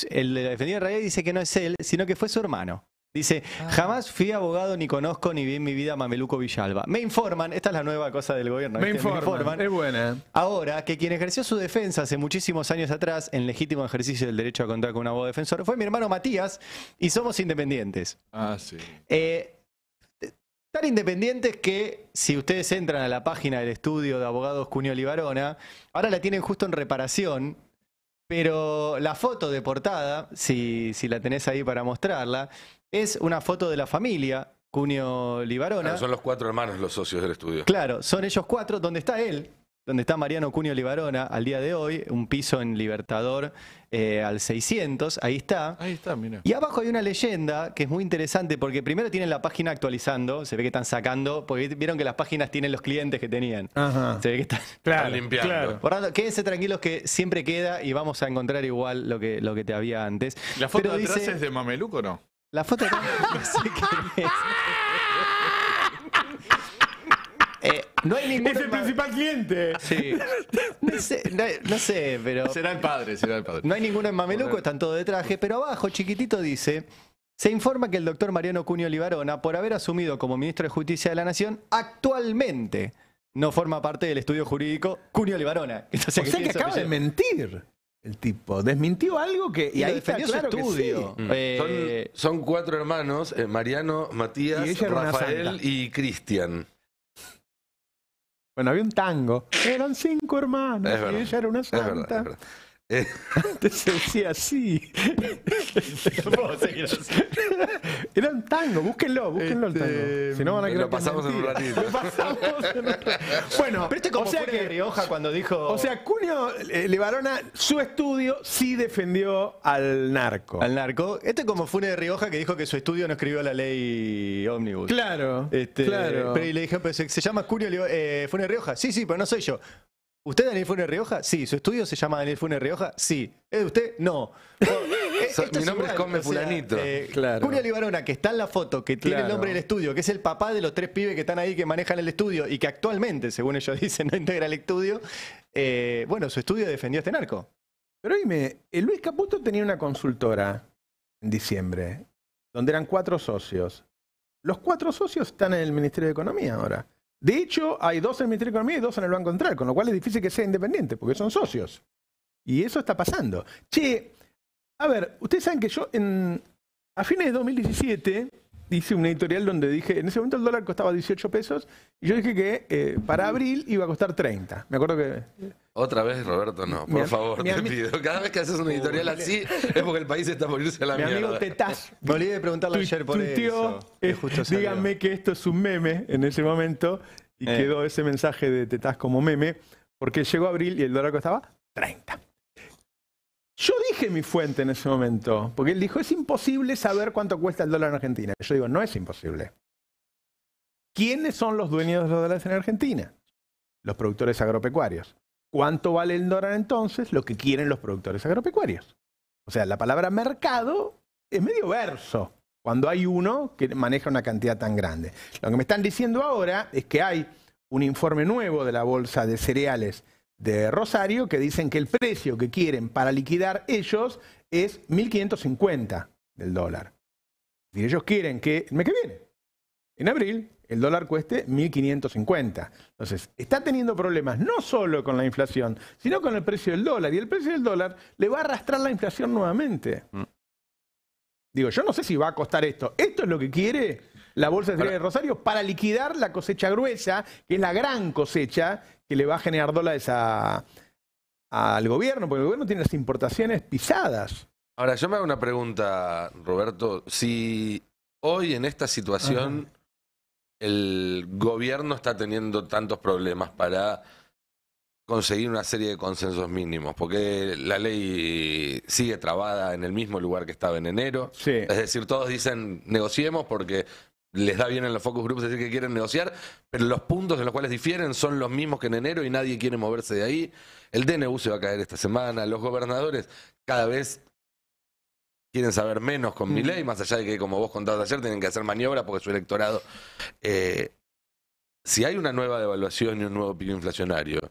el defendido de realidad dice que no es él, sino que fue su hermano. Dice, ah. jamás fui abogado ni conozco ni vi en mi vida a Mameluco Villalba. Me informan, esta es la nueva cosa del gobierno. Me, informan, es buena. Ahora, que quien ejerció su defensa hace muchísimos años atrás, en legítimo ejercicio del derecho a contar con un abogado defensor, fue mi hermano Matías y somos independientes. Ah, sí. Eh, Tan independientes que si ustedes entran a la página del estudio de abogados Cunio Libarona, ahora la tienen justo en reparación, pero la foto de portada, si, si la tenés ahí para mostrarla, es una foto de la familia Cunio Libarona. son los cuatro hermanos los socios del estudio. Claro, son ellos cuatro, donde está él, donde está Mariano Cunio Libarona al día de hoy, un piso en Libertador eh, al 600, ahí está. Ahí está, mira. Y abajo hay una leyenda que es muy interesante porque primero tienen la página actualizando, se ve que están sacando, porque vieron que las páginas tienen los clientes que tenían. Ajá. Se ve que están, limpiando. Claro. tanto, quédense tranquilos que siempre queda y vamos a encontrar igual lo que, lo que te había antes. ¿La foto de atrás es de Mameluco o no? La foto atrás No Es el principal cliente. Sí. No sé, pero. Será el padre, será el padre. No hay ninguno en Mameluco, están todos de traje, pero abajo, chiquitito, dice. Se informa que el doctor Mariano Cunio Olivarona, por haber asumido como ministro de Justicia de la Nación, actualmente no forma parte del estudio jurídico Cunio Olivarona. o sea que acaba mentir. El tipo desmintió algo que. Y, ahí defendió está, su estudio. Mm. Eh, son, cuatro hermanos: eh, Mariano, Matías, Rafael y Cristian. Bueno, había un tango. Eran cinco hermanos y ella era una santa. Antes se decía así. Era un tango, búsquenlo, búsquenlo el tango. Este, si no van a eh, creer lo pasamos en un ratito. bueno, pero este como o de Rioja cuando dijo. O sea, Cunio eh, Levarona, su estudio sí defendió al narco. Al narco. Este como Fune de Rioja que dijo que su estudio no escribió la ley Omnibus. Claro. Este, Pero y le dije, pues se, llama Cunio eh, Fune de Rioja. Sí, sí, pero no soy yo. ¿Usted es Daniel Funes Rioja? Sí. ¿Su estudio se llama Daniel Funes Rioja? Sí. ¿Es de usted? No. E- mi nombre es, Fulanito. Eh, Julio Libarona, que está en la foto, que tiene el nombre del estudio, que es el papá de los tres pibes que están ahí que manejan el estudio y que actualmente, según ellos dicen, no integra el estudio. Eh, bueno, su estudio defendió a este narco. Pero dime, eh, Luis Caputo tenía una consultora en diciembre, donde eran cuatro socios. Los cuatro socios están en el Ministerio de Economía ahora. De hecho, hay dos en el Ministerio de Economía y dos en el Banco Central, con lo cual es difícil que sea independiente, porque son socios. Y eso está pasando. Che, a ver, ustedes saben que yo en, a fines de 2017 hice un editorial donde dije, en ese momento el dólar costaba 18 pesos y yo dije que eh, para abril iba a costar 30. Me acuerdo que... Otra vez, Roberto, no, por favor, te pido. Cada vez que haces un editorial así es porque el país está por a la mierda. Mi amigo Tetaz. Me olvidé de preguntarle ayer por eso. Eh, díganme que esto es un meme en ese momento y eh. quedó ese mensaje de Tetaz como meme porque llegó abril y el dólar costaba 30. Yo dije mi fuente en ese momento, porque él dijo, es imposible saber cuánto cuesta el dólar en Argentina. Yo digo, no es imposible. ¿Quiénes son los dueños de los dólares en Argentina? Los productores agropecuarios. ¿Cuánto vale el dólar entonces? Lo que quieren los productores agropecuarios. O sea, la palabra mercado es medio verso cuando hay uno que maneja una cantidad tan grande. Lo que me están diciendo ahora es que hay un informe nuevo de la Bolsa de Cereales de Rosario que dicen que el precio que quieren para liquidar ellos es 1.550 del dólar. Y ellos quieren que me mes que viene, en abril, el dólar cueste 1.550. Entonces, está teniendo problemas no solo con la inflación, sino con el precio del dólar. Y el precio del dólar le va a arrastrar la inflación nuevamente. Mm. Digo, yo no sé si va a costar esto. Esto es lo que quiere la Bolsa de Rosario para liquidar la cosecha gruesa, que es la gran cosecha que le va a generar dólares al gobierno, porque el gobierno tiene las importaciones pisadas. Ahora, yo me hago una pregunta, Roberto. Si hoy en esta situación el gobierno está teniendo tantos problemas para conseguir una serie de consensos mínimos, porque la ley sigue trabada en el mismo lugar que estaba en enero. Sí. Es decir, todos dicen negociemos porque les da bien en los focus groups decir que quieren negociar, pero los puntos en los cuales difieren son los mismos que en enero y nadie quiere moverse de ahí. El DNU se va a caer esta semana, los gobernadores cada vez quieren saber menos con mi ley, más allá de que, como vos contaste ayer, tienen que hacer maniobra porque su electorado... Eh, si hay una nueva devaluación y un nuevo pico inflacionario,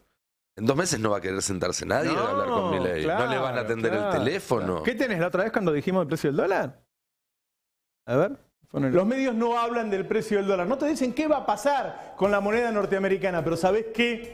en dos meses no va a querer sentarse nadie a hablar con mi ley, no le van a atender el teléfono. ¿Qué tenés la otra vez cuando dijimos el precio del dólar? A ver. Los medios no hablan del precio del dólar, no te dicen qué va a pasar con la moneda norteamericana, pero sabes qué?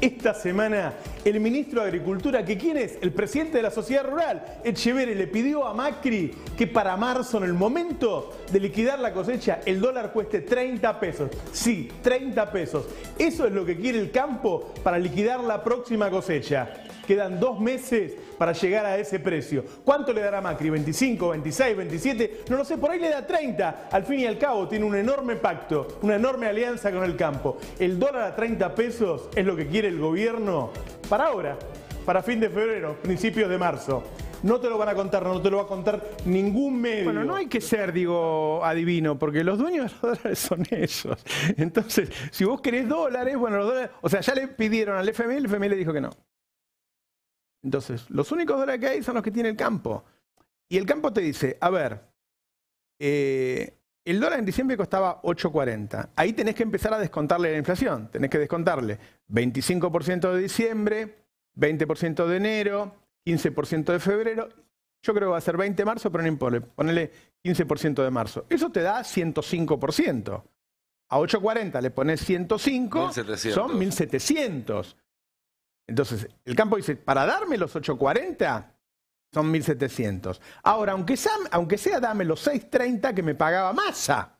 Esta semana el ministro de Agricultura, que quién es, el presidente de la sociedad rural, Echeverri, le pidió a Macri que para marzo, en el momento de liquidar la cosecha, el dólar cueste 30 pesos. Sí, 30 pesos. Eso es lo que quiere el campo para liquidar la próxima cosecha. Quedan dos meses para llegar a ese precio. ¿Cuánto le dará Macri? ¿25, 26, 27? No lo sé, por ahí le da 30. Al fin y al cabo tiene un enorme pacto, una enorme alianza con el campo. El dólar a 30 pesos es lo que quiere el gobierno para ahora, para fin de febrero, principios de marzo. No te lo van a contar, no te lo va a contar ningún medio. Bueno, no hay que ser, digo, adivino, porque los dueños de los dólares son esos. Entonces, si vos querés dólares, bueno, los dólares, o sea, ya le pidieron al FMI, el FMI le dijo que no. Entonces, los únicos dólares que hay son los que tiene el campo. Y el campo te dice, a ver, eh, el dólar en diciembre costaba 8.40. Ahí tenés que empezar a descontarle la inflación. Tenés que descontarle 25% de diciembre, 20% de enero, 15% de febrero. Yo creo que va a ser 20 de marzo, pero no importa. Ponele 15% de marzo. Eso te da 105%. A 8.40 le pones 105, 1700. son 1.700. Entonces, el campo dice, para darme los 840 son 1700. Ahora, aunque sea, aunque sea dame los 630 que me pagaba masa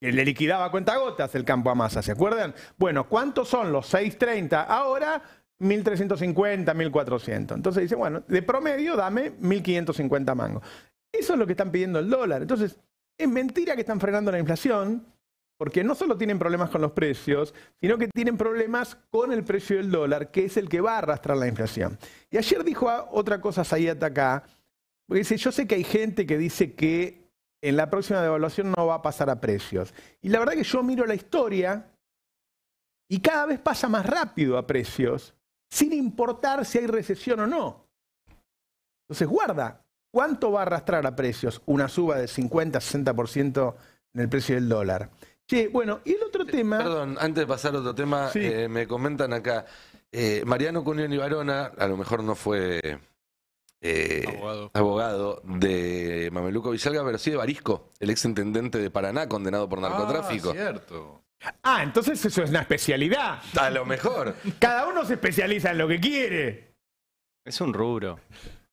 que le liquidaba cuenta gotas el campo a masa ¿se acuerdan? Bueno, ¿cuántos son los 630 ahora? 1350, 1400. Entonces dice, bueno, de promedio dame 1550 mangos. Eso es lo que están pidiendo el dólar. Entonces, es mentira que están frenando la inflación porque no solo tienen problemas con los precios, sino que tienen problemas con el precio del dólar, que es el que va a arrastrar la inflación. Y ayer dijo otra cosa Sayat acá, porque dice, yo sé que hay gente que dice que en la próxima devaluación no va a pasar a precios. Y la verdad que yo miro la historia y cada vez pasa más rápido a precios, sin importar si hay recesión o no. Entonces, guarda, ¿cuánto va a arrastrar a precios una suba de 50, 60% en el precio del dólar? Sí, bueno, y el otro tema. Perdón, antes de pasar a otro tema, eh, me comentan acá. Eh, Mariano Cunión y Barona, a lo mejor no fue eh, abogado. de Mameluco Villalga, pero sí de Barisco, el ex intendente de Paraná, condenado por narcotráfico. Ah, cierto. Ah, entonces eso es una especialidad. A lo mejor. Cada uno se especializa en lo que quiere. Es un rubro.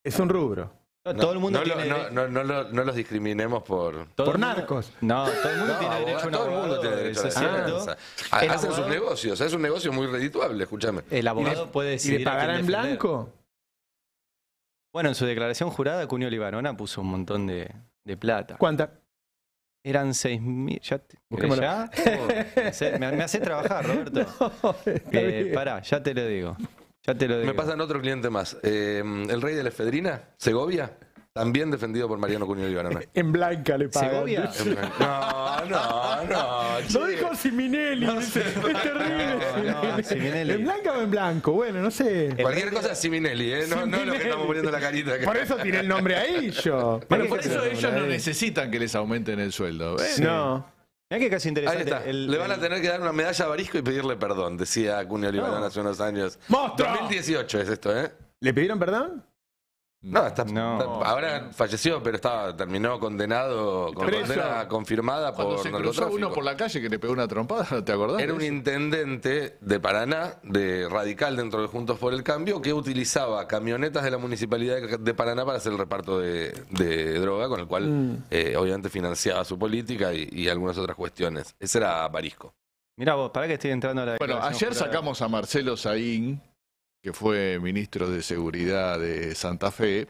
Es un rubro. No, todo el mundo tiene no, los discriminemos por... Por narcos. No, todo el mundo tiene derecho a Todo el mundo tiene derecho a defensa. Hacen sus negocios, es un negocio muy redituable, escúchame. El abogado puede decidir ¿Y le pagará en blanco? Bueno, en su declaración jurada, Cunio Libarona puso un montón de, plata. ¿Cuánta? Eran seis mil. ¿Ya? me, trabajar, Roberto. Eh, pará, ya te lo digo. Ya te lo digo. Me pasan otro cliente más. Em, el rey de la efedrina, Segovia. También defendido por Mariano y Libarona. En blanca le pagan. ¿Segovia? No, no, no. Lo dijo Siminelli. No sé. es terrible. Siminelli. ¿En blanca o en blanco? Bueno, no sé. Cualquier cosa es Siminelli, ¿eh? No, lo que estamos poniendo la carita. Por eso tiene el nombre ahí ellos. Bueno, por eso ellos no necesitan que les aumenten el sueldo. ¿eh? No. Mirá que casi interesante. Le van a tener que dar una medalla a Barisco y pedirle perdón, decía Cunio Olivano hace unos años. 2018 es esto, ¿eh? ¿Le pidieron perdón? No, ahora falleció, pero estaba terminó condenado con condena confirmada Cuando por se cruzó uno por la calle que le pegó una trompada, ¿te acordás? Era un intendente de Paraná, de radical dentro de Juntos por el Cambio, que utilizaba camionetas de la municipalidad de Paraná para hacer el reparto de, droga, con el cual mm. eh, obviamente financiaba su política y, algunas otras cuestiones. Ese era Barisco. Mira vos, para que estoy entrando a la. Bueno, ayer sacamos a Marcelo Saín que fue ministro de Seguridad de Santa Fe.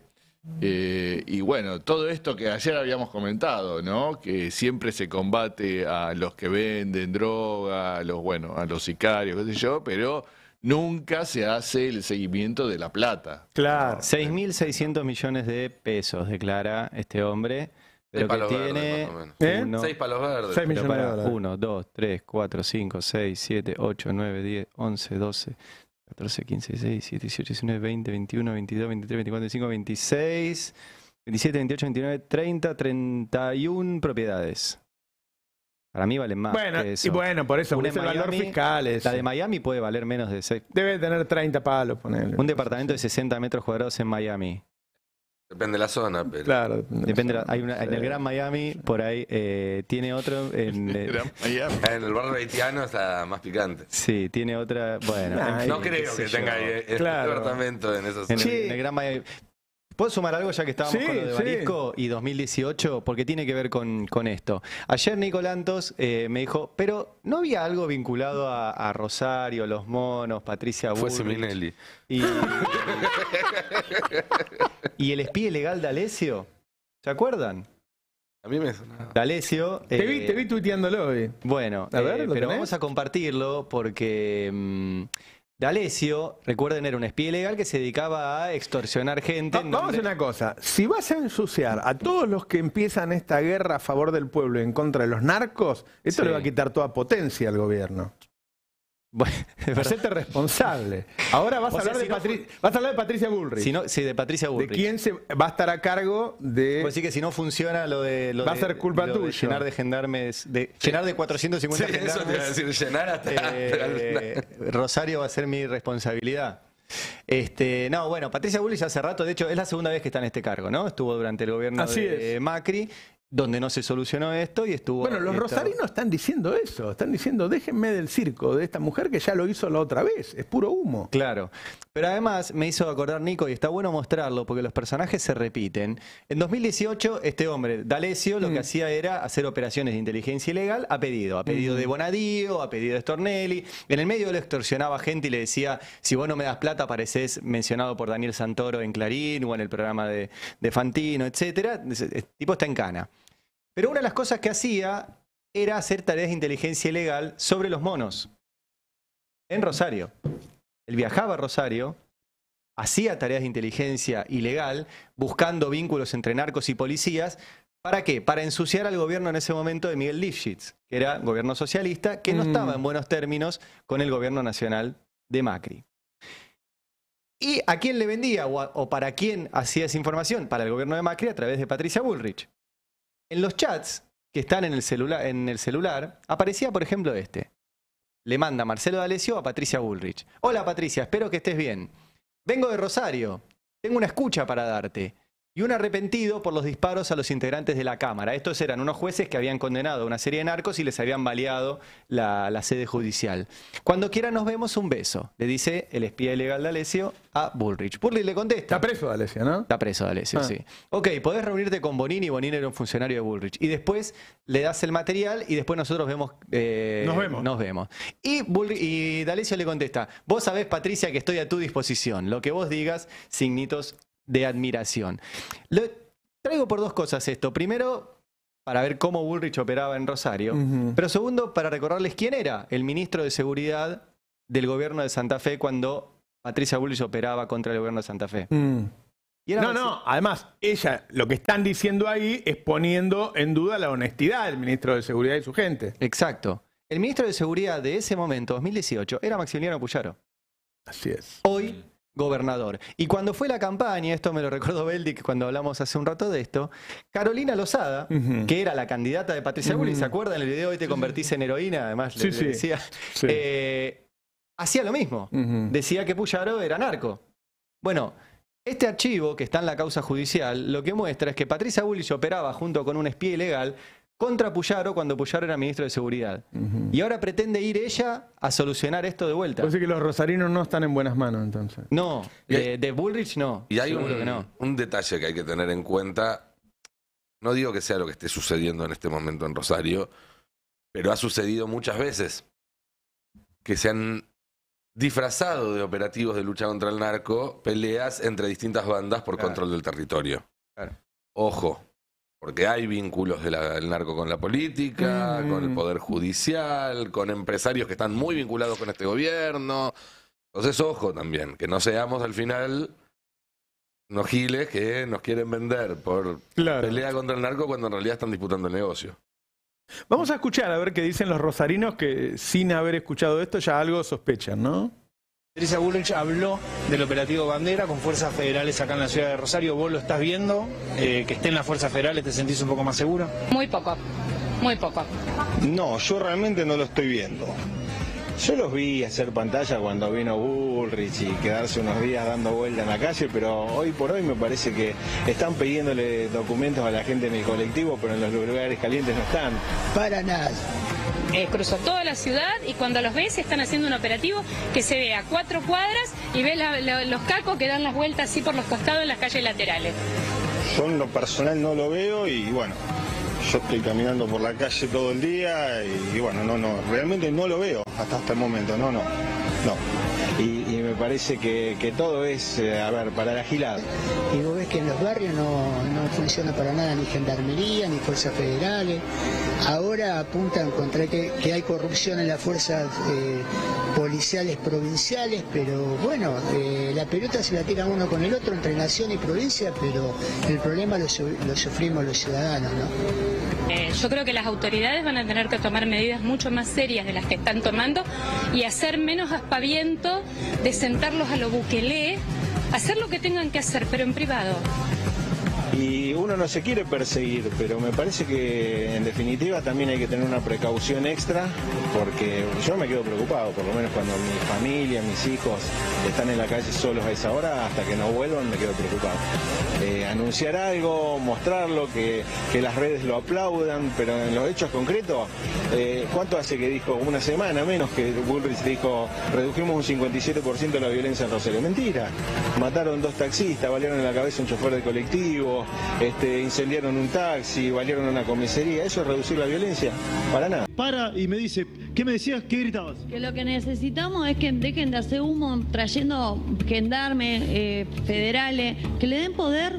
Eh, y bueno, todo esto que ayer habíamos comentado, ¿no? Que siempre se combate a los que venden droga, a los, bueno, a los sicarios, qué sé yo, pero nunca se hace el seguimiento de la plata. Claro, 6.600 millones de pesos declara este hombre. Pero que tiene 6 palos verdes. 6 ¿Eh? millones de dólares. 1, 2, 3, 4, 5, 6, 7, 8, 9, 10, 11, 12, 14, 15, 16, 17, 18, 19, 20, 21, 22, 23, 24, 25, 26, 27, 28, 29, 30, 31 propiedades. Para mí valen más. Bueno, que eso. y bueno, por eso, un es valor fiscal. La de Miami puede valer menos de 6. Debe tener 30 palos, ponerle. Un departamento de 60 metros cuadrados en Miami Depende de la zona, pero. Claro, depende. hay una, en el Gran Miami, por ahí, eh, tiene otro. En, eh, en el barrio haitiano está más picante. Sí, tiene otra. Bueno. no creo que tenga yo. Eh, este departamento en esos... zona. Sí. En el Gran Miami. ¿Puedo sumar algo ya que estábamos con lo de Barisco y 2018? Porque tiene que ver con, esto. Ayer Nicolantos eh, me dijo, pero ¿no había algo vinculado a, Rosario, Los Monos, Patricia Fue Y, el espía legal Alesio? ¿Se acuerdan? A mí me sonaba. De Eh, te, vi, tuiteándolo hoy. Bueno, eh, pero vamos a compartirlo porque. Mm, D'Alessio, recuerden, era un espía ilegal que se dedicaba a extorsionar gente. vamos a una cosa, si vas a ensuciar a todos los que empiezan esta guerra a favor del pueblo y en contra de los narcos, esto le va a quitar toda potencia al gobierno. Bueno, Hacerte responsable. Ahora vas, a hablar, de Patricia. vas a, hablar de Patricia Bullrich. sí, de Patricia Bullrich. ¿De quién se va a estar a cargo de...? Pues sí que si no funciona lo de... va a ser culpa tuya. llenar de gendarmes... Llenar de 450 sí, gendarmes, eso decir, llenar hasta... Eh, Rosario va a ser mi responsabilidad. Este, no, bueno, Patricia Bullrich hace rato, de hecho, es la segunda vez que está en este cargo, ¿no? Estuvo durante el gobierno Así de Macri donde no se solucionó esto y estuvo... Bueno, los rosarinos están diciendo eso, están diciendo, déjenme del circo de esta mujer que ya lo hizo la otra vez, es puro humo. Claro, pero además me hizo acordar Nico, y está bueno mostrarlo porque los personajes se repiten. En 2018, este hombre, D'Alessio, lo que mm. hacía era hacer operaciones de inteligencia ilegal ha pedido, a pedido mm. de Bonadío, ha pedido de Stornelli. En el medio le extorsionaba gente y le decía, si vos no me das plata, pareces mencionado por Daniel Santoro en Clarín o en el programa de, Fantino, etc. Este tipo está en cana. Pero una de las cosas que hacía era hacer tareas de inteligencia ilegal sobre los monos. En Rosario. Él viajaba a Rosario, hacía tareas de inteligencia ilegal, buscando vínculos entre narcos y policías. ¿Para qué? Para ensuciar al gobierno en ese momento de Miguel Lifshitz, que era gobierno socialista, que no mm. estaba en buenos términos con el gobierno nacional de Macri. ¿Y a quién le vendía o, para quién hacía esa información? Para el gobierno de Macri a través de Patricia Bullrich. En los chats que están en el, celular, en el celular, aparecía, por ejemplo, este. Le manda Marcelo D'Alessio a Patricia Bullrich. Hola Patricia, espero que estés bien. Vengo de Rosario. Tengo una escucha para darte y un arrepentido por los disparos a los integrantes de la Cámara. Estos eran unos jueces que habían condenado a una serie de narcos y les habían baleado la, sede judicial. Cuando quiera nos vemos, un beso, le dice el espía ilegal de a Bullrich. Bullrich le contesta. Está preso de ¿no? Está preso de ah. sí. Ok, podés reunirte con Bonini, Bonini era un funcionario de Bullrich. Y después le das el material y después nosotros vemos... Eh, nos vemos. Nos vemos. Y, y D'Alessio le contesta, vos sabés, Patricia, que estoy a tu disposición. Lo que vos digas, signitos de admiración. traigo por dos cosas esto. Primero, para ver cómo Bullrich operaba en Rosario. Pero segundo, para recordarles quién era el ministro de Seguridad del gobierno de Santa Fe cuando Patricia Bullrich operaba contra el gobierno de Santa Fe. Mm. no, no, además, ella, lo que están diciendo ahí es poniendo en duda la honestidad del ministro de Seguridad y su gente. Exacto. El ministro de Seguridad de ese momento, 2018, era Maximiliano Puyaro. Así es. Hoy mm gobernador. Y cuando fue la campaña, esto me lo recordó Beldic cuando hablamos hace un rato de esto, Carolina Lozada, que era la candidata de Patricia Bullis, ¿se acuerdan? El video Hoy te convertís en heroína, además le, decía. Eh, hacía lo mismo. Decía que Puyaro era narco. Bueno, este archivo que está en la causa judicial lo que muestra es que Patricia Bullrich operaba junto con un espía ilegal contra Puyaro cuando Puyaro era ministro de Seguridad. Y ahora pretende ir ella a solucionar esto de vuelta. que los rosarinos no están en buenas manos entonces. No, de, Bullrich no. Y hay un, detalle que hay que tener en cuenta. No digo que sea lo que esté sucediendo en este momento en Rosario, pero ha sucedido muchas veces que se han disfrazado de operativos de lucha contra el narco peleas entre distintas bandas por control del territorio. Ojo, porque hay vínculos del narco con la política, con el poder judicial, con empresarios que están muy vinculados con este gobierno. Entonces, ojo también, que no seamos al final unos giles que nos quieren vender por pelea contra el narco cuando en realidad están disputando el negocio. Vamos a escuchar a ver qué dicen los rosarinos que sin haber escuchado esto ya algo sospechan, ¿no? Patricia Bullrich habló del operativo Bandera con fuerzas federales acá en la ciudad de Rosario. ¿Vos lo estás viendo? Eh, ¿Que estén las fuerzas federales? ¿Te sentís un poco más seguro? Muy poco, muy poco. No, yo realmente no lo estoy viendo. Yo los vi hacer pantalla cuando vino Bullrich y quedarse unos días dando vueltas en la calle, pero hoy por hoy me parece que están pidiéndole documentos a la gente de mi colectivo, pero en los lugares calientes no están. Para nada. Eh, cruzó toda la ciudad y cuando los ves están haciendo un operativo que se ve a cuatro cuadras y ves los cacos que dan las vueltas así por los costados en las calles laterales. Yo en lo personal no lo veo y bueno, yo estoy caminando por la calle todo el día y, bueno, no, no, realmente no lo veo hasta este momento, no, no, no. Y, me parece que, todo es, eh, a ver, para la gilada. Y vos ves que en los barrios no, funciona para nada ni gendarmería, ni fuerzas federales. Ahora apuntan contra que, que hay corrupción en las fuerzas eh, policiales provinciales, pero bueno, eh, la pelota se la tira uno con el otro entre nación y provincia, pero el problema lo, sufrimos los ciudadanos, ¿no? Eh, yo creo que las autoridades van a tener que tomar medidas mucho más serias de las que están tomando y hacer menos aspaviento de sentarlos a lo buquelé, hacer lo que tengan que hacer, pero en privado y uno no se quiere perseguir, pero me parece que en definitiva también hay que tener una precaución extra, porque yo me quedo preocupado, por lo menos cuando mi familia, mis hijos están en la calle solos a esa hora, hasta que no vuelvan me quedo preocupado. Eh, anunciar algo, mostrarlo, que, que, las redes lo aplaudan, pero en los hechos concretos, eh, ¿cuánto hace que dijo? Una semana menos que Bullrich dijo, redujimos un 57% la violencia en Rosario. Mentira, mataron dos taxistas, valieron en la cabeza un chofer de colectivo, este, incendiaron un taxi, valieron una comisaría. ¿Eso es reducir la violencia? Para nada. Para y me dice, ¿qué me decías? ¿Qué gritabas? Que lo que necesitamos es que dejen de hacer humo trayendo gendarmes, eh, federales, que le den poder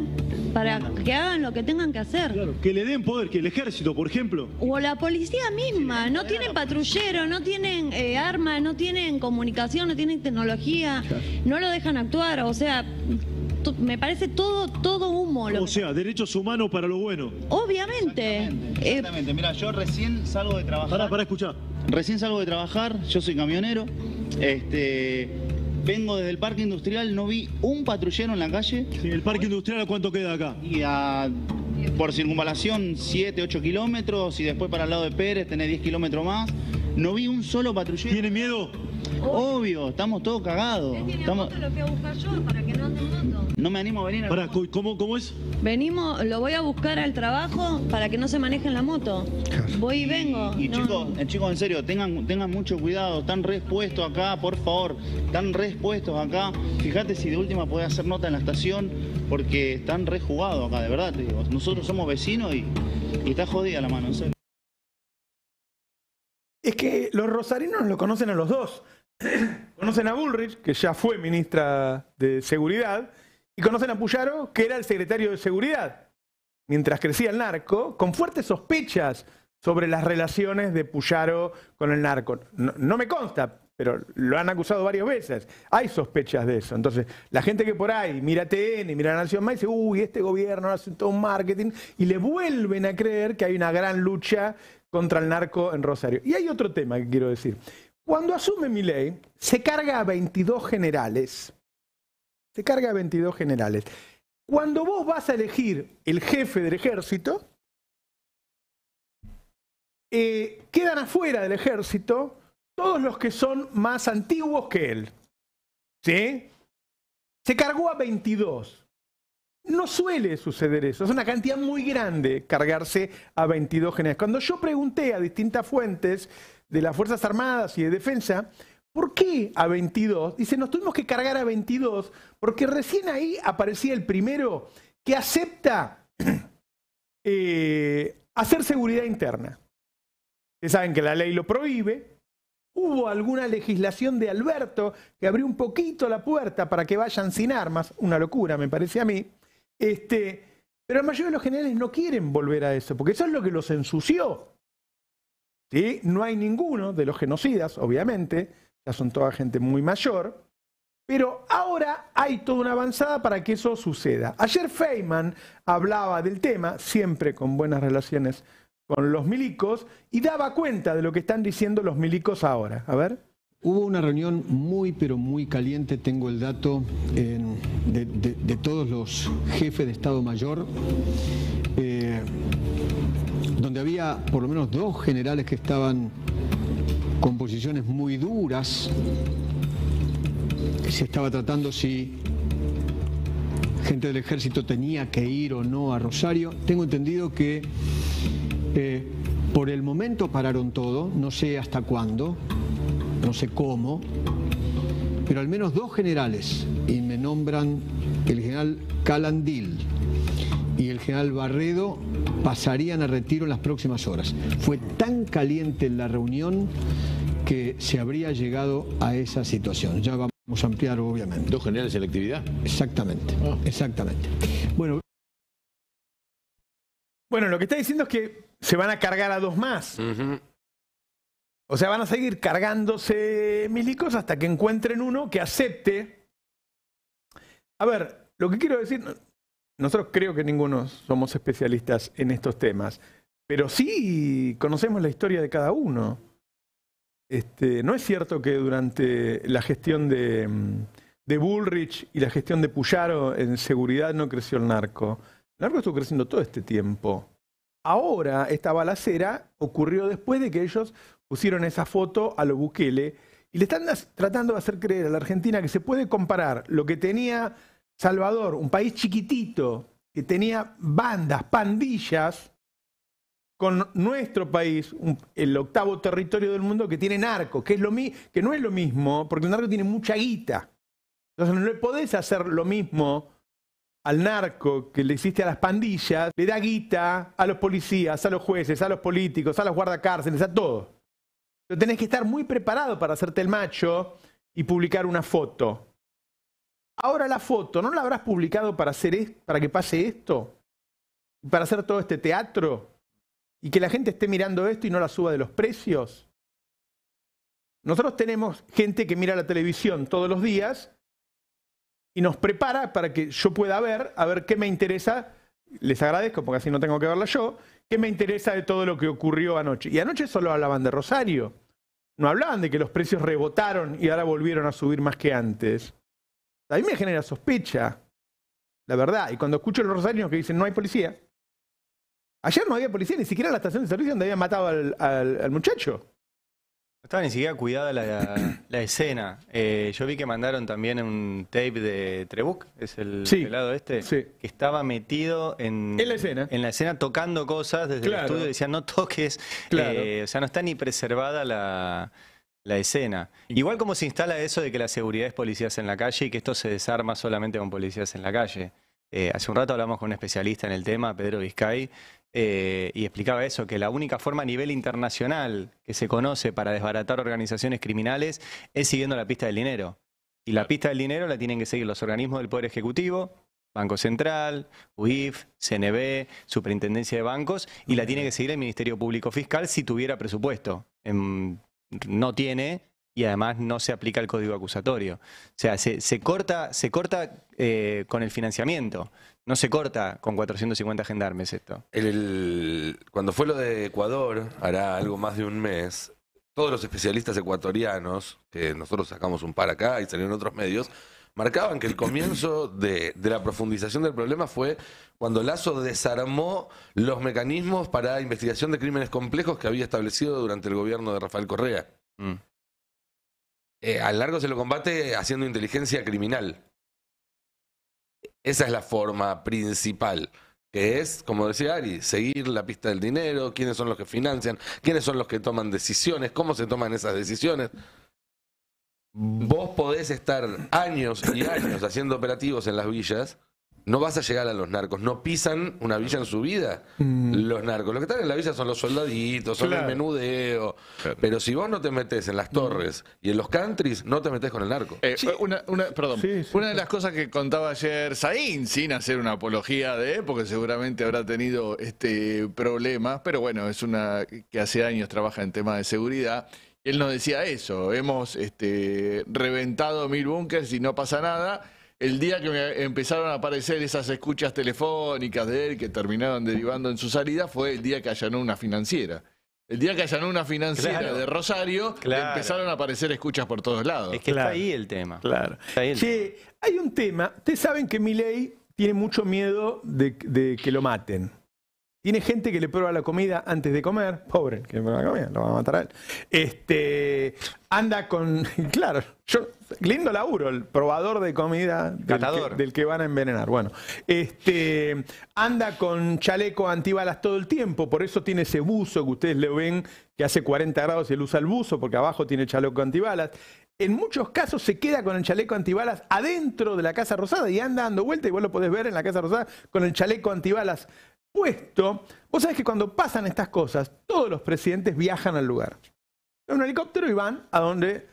para que hagan lo que tengan que hacer. Claro, que le den poder, que el ejército, por ejemplo. O la policía misma, no tienen patrullero, no tienen eh, armas, no tienen comunicación, no tienen tecnología, no lo dejan actuar, o sea, me parece todo, todo humo. o sea, derechos humanos para lo bueno. Obviamente. Exactamente, eh, mira, yo recién salgo de trabajar. Para, escuchar. Recién salgo de trabajar, yo soy camionero. Este, vengo desde el parque industrial, no vi un patrullero en la calle. Sí, ¿El parque industrial a cuánto queda acá? Y por circunvalación 7, 8 kilómetros y después para el lado de Pérez tenés 10 kilómetros más. No vi un solo patrullero. ¿Tiene miedo? Obvio, estamos todos cagados. Tiene lo fui a buscar yo para que no ande moto. No me animo a venir. A ¿cómo, ¿cómo es? Venimos, lo voy a buscar al trabajo para que no se maneje en la moto. Voy y vengo. Y, eh, chicos, en serio, tengan, tengan mucho cuidado. Están respuestos acá, por favor. Están respuestos acá. Fíjate si de última puede hacer nota en la estación porque están rejugados acá, de verdad te digo. Nosotros somos vecinos y, está jodida la mano, en es que los rosarinos lo conocen a los dos. conocen a Bullrich, que ya fue ministra de Seguridad, y conocen a Puyaro, que era el secretario de Seguridad, mientras crecía el narco, con fuertes sospechas sobre las relaciones de Puyaro con el narco. No, me consta, pero lo han acusado varias veces. Hay sospechas de eso. Entonces, la gente que por ahí mira TN, mira la Nación Más, dice, uy, este gobierno hace todo un marketing, y le vuelven a creer que hay una gran lucha contra el narco en Rosario. Y hay otro tema que quiero decir. Cuando asume mi ley, se carga a 22 generales. Se carga a 22 generales. Cuando vos vas a elegir el jefe del ejército, eh, quedan afuera del ejército todos los que son más antiguos que él. ¿Sí? Se cargó a 22. No suele suceder eso, es una cantidad muy grande cargarse a 22 generales. Cuando yo pregunté a distintas fuentes de las Fuerzas Armadas y de Defensa, ¿por qué a 22? Dice, nos tuvimos que cargar a 22 porque recién ahí aparecía el primero que acepta eh, hacer seguridad interna. Ustedes saben que la ley lo prohíbe, Hubo alguna legislación de Alberto que abrió un poquito la puerta para que vayan sin armas, una locura me parece a mí, este, pero la mayoría de los generales no quieren volver a eso, porque eso es lo que los ensució. No hay ninguno de los genocidas, obviamente, ya son toda gente muy mayor, pero ahora hay toda una avanzada para que eso suceda. Ayer Feynman hablaba del tema, siempre con buenas relaciones con los milicos, y daba cuenta de lo que están diciendo los milicos ahora. A ver. Hubo una reunión muy, pero muy caliente, tengo el dato de, todos los jefes de Estado Mayor, eh, donde había por lo menos dos generales que estaban con posiciones muy duras. Se estaba tratando si gente del ejército tenía que ir o no a Rosario. Tengo entendido que eh, por el momento pararon todo, no sé hasta cuándo no sé cómo, pero al menos dos generales, y me nombran el general Calandil y el general Barredo, pasarían a retiro en las próximas horas. Fue tan caliente la reunión que se habría llegado a esa situación. Ya vamos a ampliar, obviamente. ¿Dos generales en la actividad? Exactamente, ah. exactamente. Bueno. Bueno, lo que está diciendo es que se van a cargar a dos más. O sea, van a seguir cargándose milicos hasta que encuentren uno que acepte. A ver, lo que quiero decir, nosotros creo que ninguno somos especialistas en estos temas, pero sí conocemos la historia de cada uno. Este, no es cierto que durante la gestión de, de Bullrich y la gestión de Puyaro en seguridad no creció el narco. El narco estuvo creciendo todo este tiempo. Ahora, esta balacera ocurrió después de que ellos pusieron esa foto a lo Bukele y le están tratando de hacer creer a la Argentina que se puede comparar lo que tenía Salvador, un país chiquitito, que tenía bandas, pandillas, con nuestro país, el octavo territorio del mundo que tiene narco, que, es lo que no es lo mismo, porque el narco tiene mucha guita. Entonces no le podés hacer lo mismo al narco que le hiciste a las pandillas, le da guita a los policías, a los jueces, a los políticos, a los guardacárceles, a todos. Pero tenés que estar muy preparado para hacerte el macho y publicar una foto. Ahora la foto, ¿no la habrás publicado para, hacer para que pase esto? ¿Para hacer todo este teatro? ¿Y que la gente esté mirando esto y no la suba de los precios? Nosotros tenemos gente que mira la televisión todos los días y nos prepara para que yo pueda ver, a ver qué me interesa. Les agradezco porque así no tengo que verla yo. ¿Qué me interesa de todo lo que ocurrió anoche? Y anoche solo hablaban de Rosario. No hablaban de que los precios rebotaron y ahora volvieron a subir más que antes. A mí me genera sospecha, la verdad. Y cuando escucho a los rosarios que dicen no hay policía, ayer no había policía, ni siquiera en la estación de servicio donde habían matado al muchacho estaba ni siquiera cuidada la, escena. Eh, yo vi que mandaron también un tape de Trebuch, es el lado este, que estaba metido en, la escena. tocando cosas desde el estudio. decían no toques. Eh, o sea, no está ni preservada la escena. Igual como se instala eso de que la seguridad es policías en la calle y que esto se desarma solamente con policías en la calle. Eh, hace un rato hablamos con un especialista en el tema, Pedro Vizcay, eh, y explicaba eso, que la única forma a nivel internacional que se conoce para desbaratar organizaciones criminales es siguiendo la pista del dinero. Y la pista del dinero la tienen que seguir los organismos del Poder Ejecutivo, Banco Central, UIF, CNB, Superintendencia de Bancos, y la tiene que seguir el Ministerio Público Fiscal si tuviera presupuesto. Em, no tiene, y además no se aplica el código acusatorio. O sea, se, corta, se corta eh, con el financiamiento, no se corta con 450 gendarmes esto. cuando fue lo de Ecuador, hará algo más de un mes, todos los especialistas ecuatorianos, que nosotros sacamos un par acá y salieron otros medios, marcaban que el comienzo de, de, la profundización del problema fue cuando Lazo desarmó los mecanismos para investigación de crímenes complejos que había establecido durante el gobierno de Rafael Correa. Mm. Eh, al largo se lo combate haciendo inteligencia criminal. Esa es la forma principal, que es, como decía Ari, seguir la pista del dinero, quiénes son los que financian, quiénes son los que toman decisiones, cómo se toman esas decisiones. Vos podés estar años y años haciendo operativos en las villas no vas a llegar a los narcos. No pisan una villa en su vida mm. los narcos. ...los que están en la villa son los soldaditos, son el menudeo. Pero si vos no te metes en las torres y en los countries, no te metes con el narco. Eh, una, perdón, una de las cosas que contaba ayer Saín, sin hacer una apología de, porque seguramente habrá tenido este problema, pero bueno, es una que hace años trabaja en temas de seguridad. Él nos decía eso, hemos este, reventado mil búnkers y no pasa nada el día que empezaron a aparecer esas escuchas telefónicas de él que terminaron derivando en su salida fue el día que allanó una financiera. El día que allanó una financiera de Rosario, empezaron a aparecer escuchas por todos lados. Es que está ahí el tema. Claro. hay un tema. Ustedes saben que Miley tiene mucho miedo de que lo maten. Tiene gente que le prueba la comida antes de comer. Pobre, que le prueba la comida, lo va a matar a él. Este, anda con. Claro, yo, lindo laburo, el probador de comida del que, van a envenenar. Bueno, este, anda con chaleco antibalas todo el tiempo, por eso tiene ese buzo que ustedes le ven que hace 40 grados y él usa el buzo, porque abajo tiene chaleco antibalas. En muchos casos se queda con el chaleco antibalas adentro de la Casa Rosada y anda dando vuelta, y vos lo podés ver en la Casa Rosada con el chaleco antibalas puesto. Vos sabés que cuando pasan estas cosas, todos los presidentes viajan al lugar. En un helicóptero y van a donde.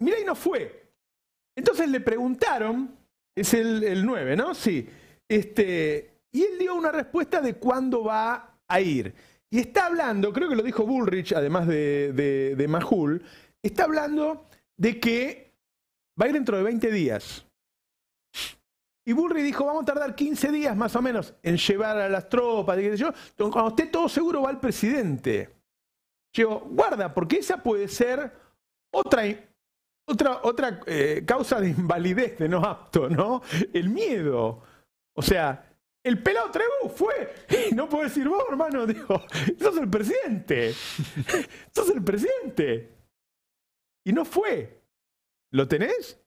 y no fue. Entonces le preguntaron, es el, 9, ¿no? Sí. Este, y él dio una respuesta de cuándo va a ir. Y está hablando, creo que lo dijo Bullrich, además de, de, de Mahul, está hablando de que va a ir dentro de 20 días. Y Burry dijo, vamos a tardar 15 días más o menos en llevar a las tropas, y yo. Cuando esté todo seguro va el presidente. Yo, guarda, porque esa puede ser otra, otra, otra eh, causa de invalidez, de no apto, ¿no? El miedo. O sea, el pelado Trebu fue. No puedo decir vos, hermano. Eso sos el presidente. Sos el presidente. Y no fue. ¿Lo tenés?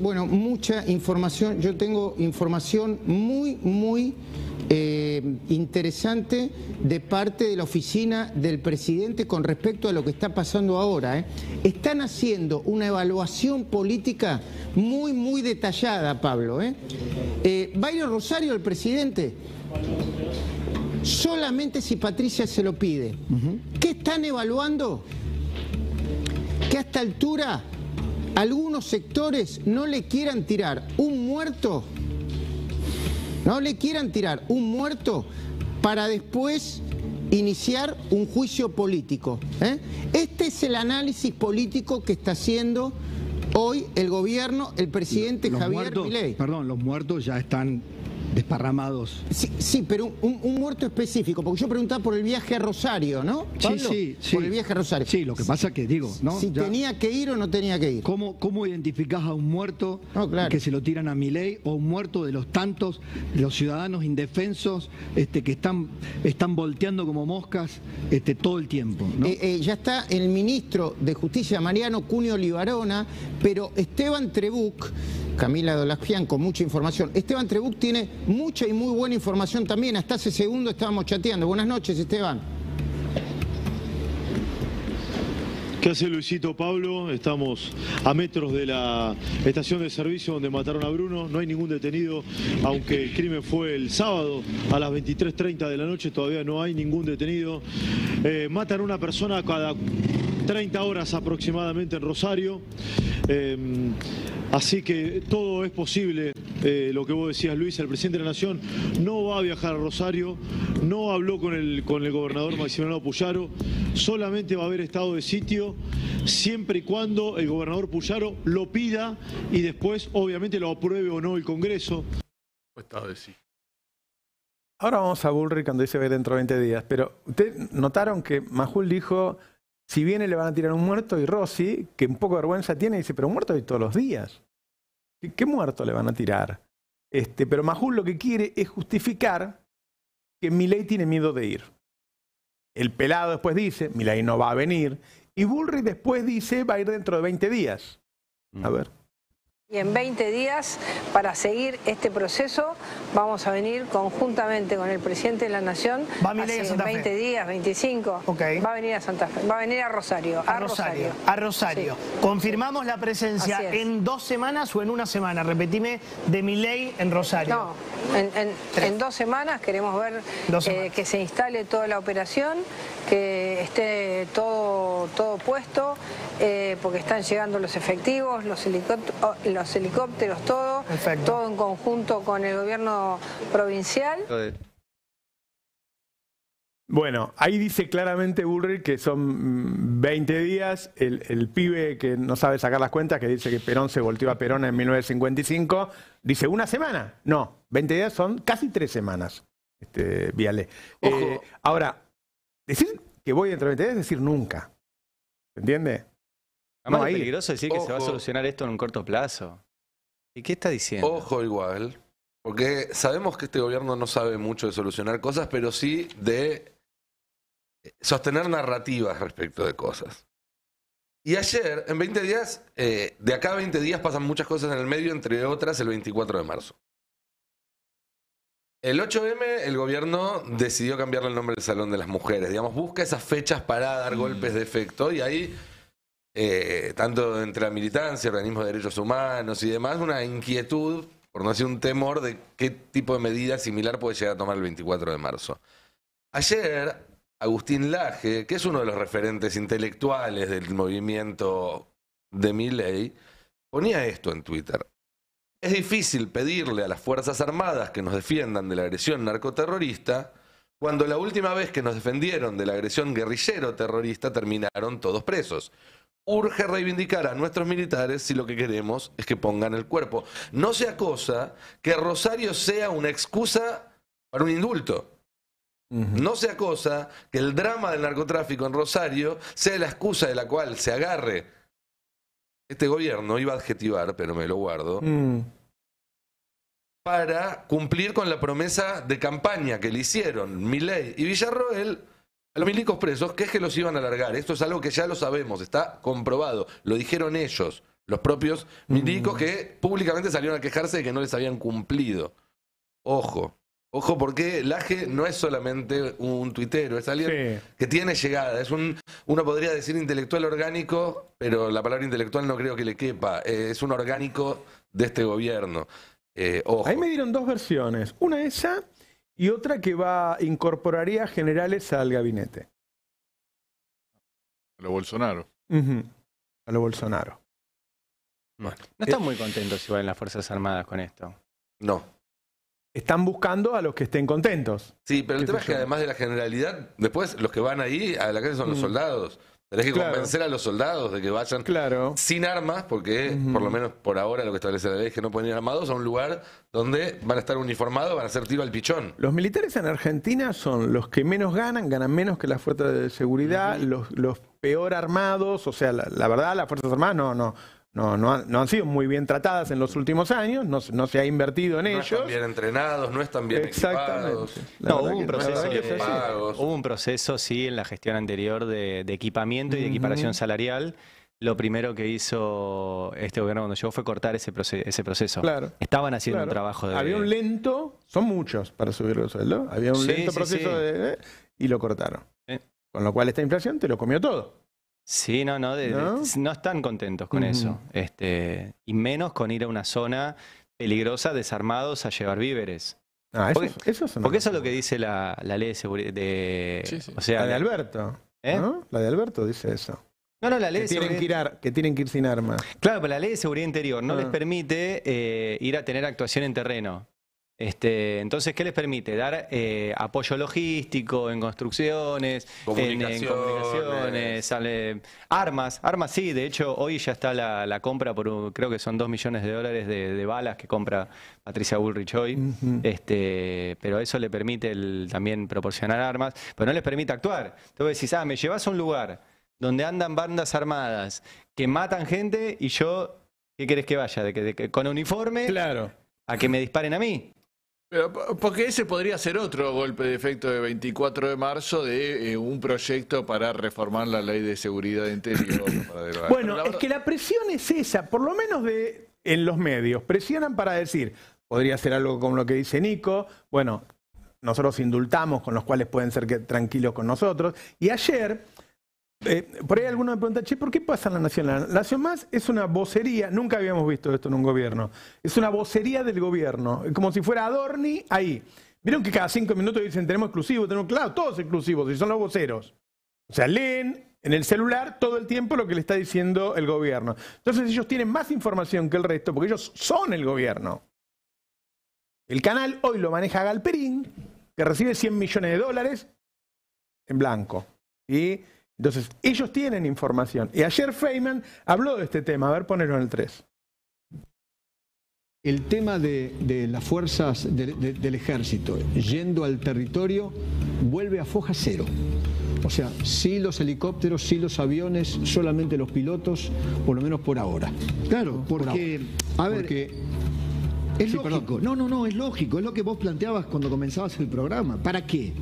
Bueno, mucha información. Yo tengo información muy, muy eh, interesante de parte de la oficina del presidente con respecto a lo que está pasando ahora. ¿eh? Están haciendo una evaluación política muy, muy detallada, Pablo. ¿eh? eh Rosario, el presidente, solamente si Patricia se lo pide. ¿Qué están evaluando? ¿Qué a esta altura algunos sectores no le quieran tirar un muerto, no le quieran tirar un muerto para después iniciar un juicio político. ¿eh? Este es el análisis político que está haciendo hoy el gobierno, el presidente Javier Milei. Perdón, los muertos ya están parramados Sí, sí pero un, muerto específico, porque yo preguntaba por el viaje a Rosario, ¿no? Sí, sí, sí. Por el viaje a Rosario. Sí, lo que pasa que digo, ¿no? Si tenía que ir o no tenía que ir. ¿Cómo, cómo identificás a un muerto que se lo tiran a mi ley o un muerto de los tantos, los ciudadanos indefensos este, que están, están volteando como moscas este, todo el tiempo? Eh, eh, ya está el ministro de Justicia, Mariano Cunio Libarona, pero Esteban Trebuc Camila Dolajian con mucha información. Esteban Trebuc tiene mucha y muy buena información también. Hasta hace segundo estábamos chateando. Buenas noches, Esteban. ¿Qué hace Luisito Pablo? Estamos a metros de la estación de servicio donde mataron a Bruno. No hay ningún detenido, aunque el crimen fue el sábado a las 23.30 de la noche. Todavía no hay ningún detenido. Eh, matan una persona cada 30 horas aproximadamente en Rosario. Em, así que todo es posible, eh, lo que vos decías Luis, el presidente de la Nación no va a viajar a Rosario, no habló con el, con el gobernador Maximiliano Puyaro, solamente va a haber estado de sitio siempre y cuando el gobernador Puyaro lo pida y después obviamente lo apruebe o no el Congreso. Ahora vamos a Bullrich cuando dice ver dentro de 20 días, pero ¿ustedes notaron que Majul dijo si viene le van a tirar un muerto y Rossi, que un poco de vergüenza tiene, dice, pero muerto hay todos los días. ¿Qué, muerto le van a tirar? Este, pero Majul lo que quiere es justificar que Milei tiene miedo de ir. El pelado después dice, Milei no va a venir. Y Bullrich después dice, va a ir dentro de 20 días. A mm. ver. Y en 20 días, para seguir este proceso, vamos a venir conjuntamente con el presidente de la Nación. Va a venir a Santa 20 días, 25. Va a venir a Santa Fe, va a venir a Rosario. A, Rosario, A Rosario. Confirmamos la presencia en dos semanas o en una semana, repetime, de mi ley en Rosario. No, en, dos semanas queremos ver eh, que se instale toda la operación, que esté todo, todo puesto, eh, porque están llegando los efectivos, los helicópteros los helicópteros, todo, todo en conjunto con el gobierno provincial. Bueno, ahí dice claramente Bullrich que son 20 mm, días. El, pibe que no sabe sacar las cuentas, que dice que Perón se volteó a Perón en 1955, dice una semana. No, 20 días son casi tres semanas, este, Viale. Eh, ahora, decir que voy dentro de 20 días es decir nunca. ¿Entiende? Además, es peligroso decir que se va a solucionar esto en un corto plazo. ¿Y qué está diciendo? Ojo igual, porque sabemos que este gobierno no sabe mucho de solucionar cosas, pero sí de sostener narrativas respecto de cosas. Y ayer, en 20 días, eh, de acá a 20 días pasan muchas cosas en el medio, entre otras el 24 de marzo. El 8M, el gobierno decidió cambiarle el nombre del Salón de las Mujeres. Digamos, busca esas fechas para dar mm. golpes de efecto y ahí eh, tanto entre la militancia, organismos de derechos humanos y demás, una inquietud, por no decir un temor, de qué tipo de medida similar puede llegar a tomar el 24 de marzo. Ayer, Agustín Laje, que es uno de los referentes intelectuales del movimiento de Miley, ponía esto en Twitter. Es difícil pedirle a las Fuerzas Armadas que nos defiendan de la agresión narcoterrorista cuando la última vez que nos defendieron de la agresión guerrillero terrorista terminaron todos presos urge reivindicar a nuestros militares si lo que queremos es que pongan el cuerpo. No sea cosa que Rosario sea una excusa para un indulto. No sea cosa que el drama del narcotráfico en Rosario sea la excusa de la cual se agarre este gobierno, iba a adjetivar, pero me lo guardo, mm. para cumplir con la promesa de campaña que le hicieron Milei y Villarroel a los milicos presos, ¿qué es que los iban a alargar? Esto es algo que ya lo sabemos, está comprobado. Lo dijeron ellos, los propios milicos, mm. que públicamente salieron a quejarse de que no les habían cumplido. Ojo. Ojo, porque Laje no es solamente un tuitero, es alguien que tiene llegada. Es un, uno podría decir intelectual orgánico, pero la palabra intelectual no creo que le quepa. Eh, es un orgánico de este gobierno. Eh, Ahí me dieron dos versiones. Una esa y otra que va incorporaría generales al gabinete. A lo Bolsonaro. A lo Bolsonaro. Mm. No están eh, muy contentos si van las Fuerzas Armadas con esto. No. Están buscando a los que estén contentos. Sí, pero el tema es que además de la generalidad, después los que van ahí a la calle son los soldados. Tenés que convencer a los soldados de que vayan sin armas, porque por lo menos por ahora lo que establece la ley es que no pueden ir armados a un lugar donde van a estar uniformados, van a hacer tiro al pichón. Los militares en Argentina son los que menos ganan, ganan menos que las fuerzas de seguridad, los, los peor armados, o sea, la, la verdad, las fuerzas armadas no, no, no, no, han, sido muy bien tratadas en los últimos años, no, no se ha invertido en ellos. No están bien entrenados, no están bien equipados. No, hubo un, proceso, hubo un proceso, sí, en la gestión anterior de, equipamiento y de equiparación salarial. Lo primero que hizo este gobierno cuando llegó fue cortar ese, proceso. Claro. Estaban haciendo un trabajo de... Había un lento, son muchos para subir los sueldos, había un lento proceso De, y lo cortaron. Con lo cual esta inflación te lo comió todo. Sí, no, no, ¿No? están contentos con eso. Este, y menos con ir a una zona peligrosa desarmados a llevar víveres. Ah, eso, porque eso, es, lo que dice la, ley de seguridad O sea, la de Alberto. ¿Eh? La de Alberto dice eso. No, no, la ley que, tienen que, ir sin armas. Claro, pero la ley de seguridad interior no les ah. permite eh, ir a tener actuación en terreno. Este, entonces, ¿qué les permite? Dar eh, apoyo logístico en construcciones, En, comunicaciones, sale, armas, armas sí, de hecho hoy ya está la, compra por, creo que son dos millones de dólares de, balas que compra Patricia Bullrich hoy, este, pero eso le permite también proporcionar armas, pero no les permite actuar. Entonces si ah, me llevas a un lugar donde andan bandas armadas que matan gente y yo, ¿qué querés que vaya? de que con uniforme... Claro a que me disparen a mí. Eh, porque ese podría ser otro golpe de efecto de 24 de marzo de eh, un proyecto para reformar la ley de seguridad interior. bueno, es que la presión es esa, por lo menos de en los medios. Presionan para decir, podría ser algo como lo que dice Nico, bueno, nosotros indultamos, con los cuales pueden ser tranquilos con nosotros. Y ayer eh, por ahí alguno me pregunta, che, ¿por qué pasa en la Nacional? La Nación Más es una vocería, nunca habíamos visto esto en un gobierno, es una vocería del gobierno, como si fuera Adorni ahí. Vieron que cada cinco minutos dicen, tenemos exclusivos tenemos, claro, todos exclusivos, y son los voceros. O sea, leen en el celular todo el tiempo lo que le está diciendo el gobierno. Entonces ellos tienen más información que el resto, porque ellos son el gobierno. El canal hoy lo maneja Galperín, que recibe 100 millones de dólares en blanco. y entonces, ellos tienen información. Y ayer Feynman habló de este tema. A ver, ponerlo en el 3. El tema de, las fuerzas del ejército yendo al territorio vuelve a foja cero. O sea, sí los helicópteros, si los aviones, solamente los pilotos, por lo menos por ahora. Claro, A ver, porque es lógico. No, no, no, es lógico. Es lo que vos planteabas cuando comenzabas el programa. ¿Para qué?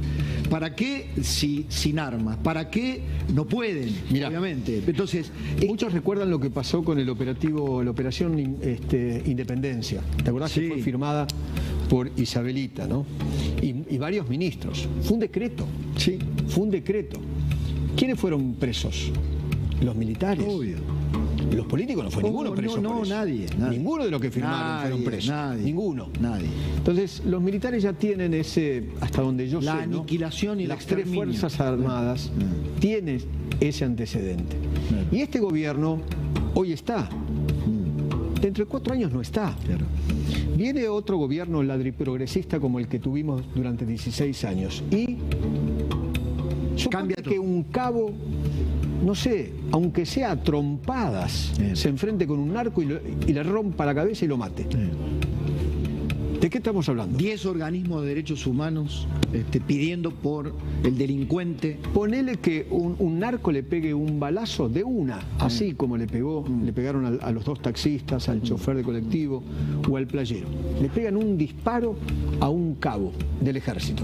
¿Para qué si, sin armas? ¿Para qué no pueden? obviamente. Entonces. Muchos recuerdan lo que pasó con el operativo, la operación este, Independencia. ¿Te acordás que fue firmada por Isabelita, ¿no? Y, y varios ministros. Fue un decreto. Sí. Fue un decreto. ¿Quiénes fueron presos? Los militares. Obvio. Los políticos no fue oh, ninguno preso. No, nadie, Ninguno de los que firmaron fueron presos. Nadie, ninguno. Nadie. Entonces, los militares ya tienen ese, hasta donde yo la La aniquilación y las tres Fuerzas Armadas mm. tienen ese antecedente. Y este gobierno hoy está. entre mm. Dentro de cuatro años no está. Viene otro gobierno ladriprogresista como el que tuvimos durante 16 años. Y Cambia que un cabo no sé, aunque sea trompadas, se enfrente con un narco y, le rompa la cabeza y lo mate. ¿De qué estamos hablando? Diez organismos de derechos humanos este, pidiendo por el delincuente. Ponele que un, narco le pegue un balazo de una, así como le pegó, mm. le pegaron a los dos taxistas, al mm. chofer de colectivo o al playero. Le pegan un disparo a un cabo del ejército.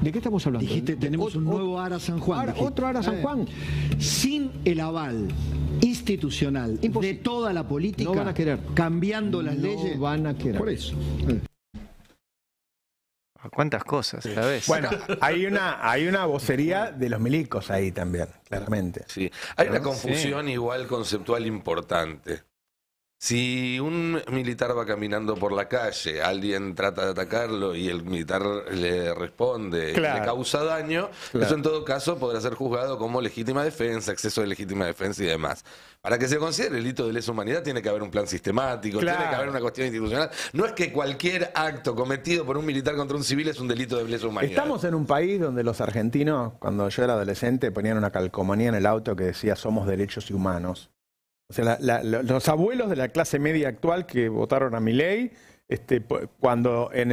¿De qué estamos hablando? Dijiste, tenemos un nuevo Ara San Juan. otro Ara San ah, Juan. Sin el aval institucional de toda la política, no van a querer. cambiando las leyes, van a querer. Por eso. Ah, ¿Cuántas cosas Bueno, hay una, hay una vocería de los milicos ahí también, claramente. Sí, hay una confusión igual conceptual importante. Si un militar va caminando por la calle, alguien trata de atacarlo y el militar le responde, y le causa daño, eso en todo caso podrá ser juzgado como legítima defensa, exceso de legítima defensa y demás. Para que se considere el delito de lesa humanidad tiene que haber un plan sistemático, tiene que haber una cuestión institucional. No es que cualquier acto cometido por un militar contra un civil es un delito de lesa humanidad. Estamos en un país donde los argentinos, cuando yo era adolescente, ponían una calcomanía en el auto que decía somos derechos humanos. O sea, los abuelos de la clase media actual que votaron a mi ley este, cuando en,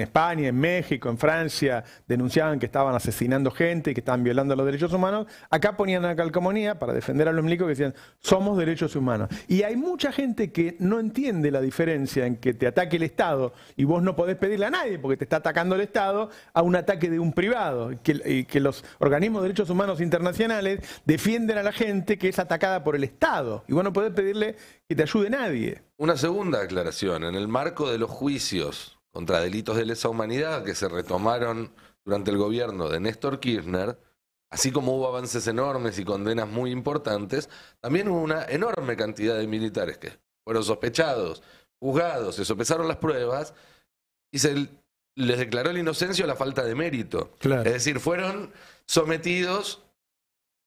España, en México, en Francia denunciaban que estaban asesinando gente y que estaban violando los derechos humanos, acá ponían la calcomanía para defender a los milicos que decían, somos derechos humanos. Y hay mucha gente que no entiende la diferencia en que te ataque el Estado y vos no podés pedirle a nadie porque te está atacando el Estado a un ataque de un privado, que, y que los organismos de derechos humanos internacionales defienden a la gente que es atacada por el Estado. Y vos no podés pedirle te ayude nadie. Una segunda aclaración, en el marco de los juicios contra delitos de lesa humanidad que se retomaron durante el gobierno de Néstor Kirchner, así como hubo avances enormes y condenas muy importantes, también hubo una enorme cantidad de militares que fueron sospechados, juzgados, se sopesaron las pruebas y se les declaró la inocencia o la falta de mérito. Es decir, fueron sometidos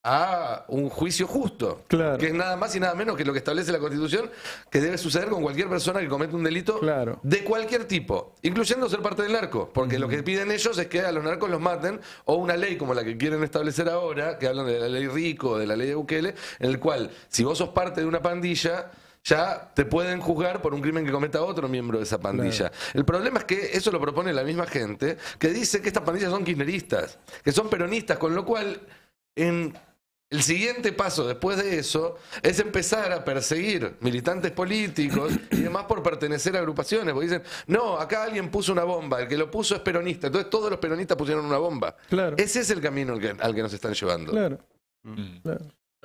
a un juicio justo, que es nada más y nada menos que lo que establece la Constitución, que debe suceder con cualquier persona que comete un delito de cualquier tipo, incluyendo ser parte del narco, porque lo que piden ellos es que a los narcos los maten, o una ley como la que quieren establecer ahora, que hablan de la ley Rico, de la ley de Bukele, en el cual si vos sos parte de una pandilla, ya te pueden juzgar por un crimen que cometa otro miembro de esa pandilla. El problema es que eso lo propone la misma gente, que dice que estas pandillas son kirchneristas, que son peronistas, con lo cual... En el siguiente paso después de eso es empezar a perseguir militantes políticos y demás por pertenecer a agrupaciones, porque dicen, no, acá alguien puso una bomba, el que lo puso es peronista, entonces todos los peronistas pusieron una bomba. Ese es el camino al que, nos están llevando. Claro. Mm.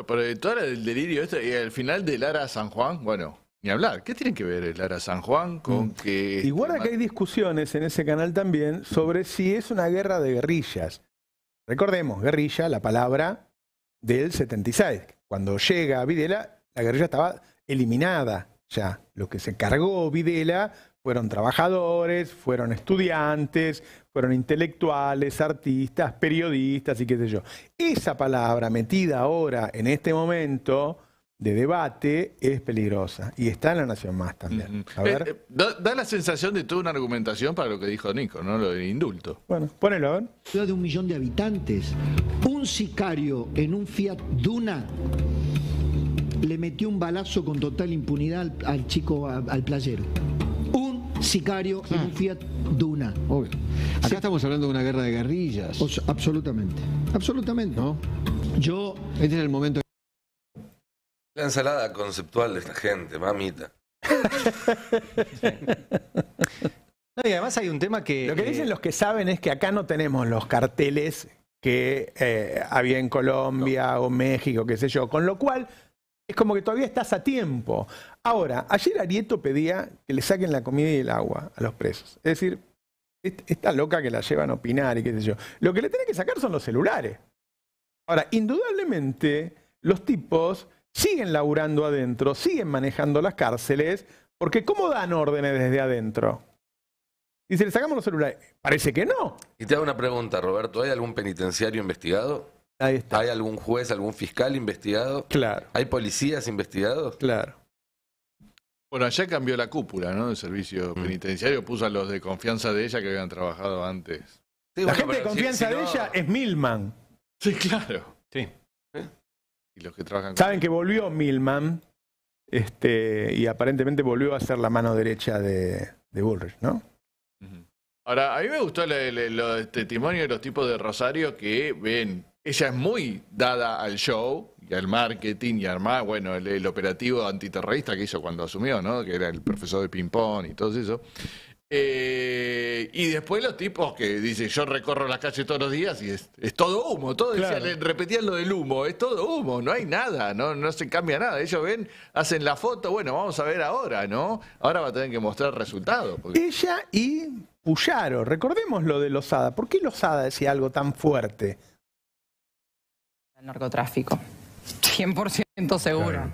Pero todo el delirio esto, y al final de Lara San Juan, bueno, ni hablar. ¿Qué tiene que ver el Lara San Juan con mm. que... Este Igual acá hay discusiones en ese canal también sobre si es una guerra de guerrillas. Recordemos, guerrilla, la palabra del 76. Cuando llega Videla, la guerrilla estaba eliminada ya. Lo que se cargó Videla fueron trabajadores, fueron estudiantes, fueron intelectuales, artistas, periodistas y qué sé yo. Esa palabra metida ahora en este momento de debate es peligrosa y está en la Nación Más también. A ver. Eh, eh, da, la sensación de toda una argumentación para lo que dijo Nico, ¿no? Lo del indulto. Bueno, ponelo a Ciudad de un millón de habitantes, un sicario en un Fiat Duna le metió un balazo con total impunidad al, chico, al playero. Un sicario en un ah. Fiat Duna. Acá estamos hablando de una guerra de guerrillas. absolutamente. Absolutamente. ¿No? Yo. Este es el momento ensalada conceptual de esta gente, mamita. No, y además hay un tema que... Lo que eh, dicen los que saben es que acá no tenemos los carteles que eh, había en Colombia o México, qué sé yo. Con lo cual, es como que todavía estás a tiempo. Ahora, ayer Arieto pedía que le saquen la comida y el agua a los presos. Es decir, esta loca que la llevan a opinar y qué sé yo. Lo que le tienen que sacar son los celulares. Ahora, indudablemente, los tipos siguen laburando adentro, siguen manejando las cárceles, porque ¿cómo dan órdenes desde adentro? Y si le sacamos los celulares, parece que no. Y te hago una pregunta, Roberto, ¿hay algún penitenciario investigado? Ahí está. ¿Hay algún juez, algún fiscal investigado? Claro. ¿Hay policías investigados? Claro. Bueno, allá cambió la cúpula, ¿no? El servicio mm. penitenciario puso a los de confianza de ella que habían trabajado antes. la gente de confianza de ella es Milman. Sí, claro. Sí. Y los que trabajan Saben que volvió Milman este, y aparentemente volvió a ser la mano derecha de, de Bullrich, ¿no? Ahora, a mí me gustó el, este testimonio de los tipos de Rosario que ven, ella es muy dada al show y al marketing y al bueno, el, operativo antiterrorista que hizo cuando asumió, ¿no? Que era el profesor de ping-pong y todo eso. Eh, y después los tipos que dicen, yo recorro la calle todos los días y es, todo humo, todo eh, repetían lo del humo, es todo humo, no hay nada, no, no se cambia nada. Ellos ven, hacen la foto, bueno, vamos a ver ahora, ¿no? Ahora va a tener que mostrar resultados. Ella y Puyaro, recordemos lo de Lozada. ¿Por qué Lozada decía algo tan fuerte? El narcotráfico, 100% seguro.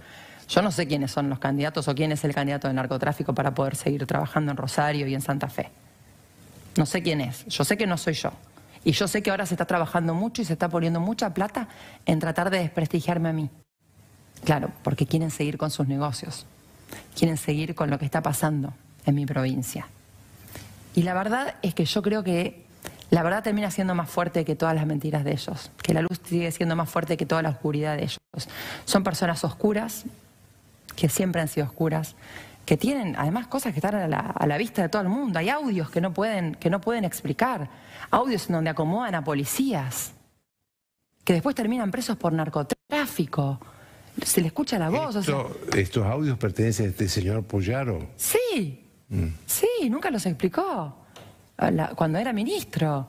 Yo no sé quiénes son los candidatos o quién es el candidato de narcotráfico para poder seguir trabajando en Rosario y en Santa Fe. No sé quién es. Yo sé que no soy yo. Y yo sé que ahora se está trabajando mucho y se está poniendo mucha plata en tratar de desprestigiarme a mí. Claro, porque quieren seguir con sus negocios. Quieren seguir con lo que está pasando en mi provincia. Y la verdad es que yo creo que la verdad termina siendo más fuerte que todas las mentiras de ellos, que la luz sigue siendo más fuerte que toda la oscuridad de ellos. Son personas oscuras, que siempre han sido oscuras, que tienen además cosas que están a la, vista de todo el mundo. Hay audios que no pueden, que no pueden explicar, audios en donde acomodan a policías, que después terminan presos por narcotráfico. Se le escucha la voz. Estos audios pertenecen a este señor Pollaro. Sí, mm. sí, nunca los explicó cuando era ministro.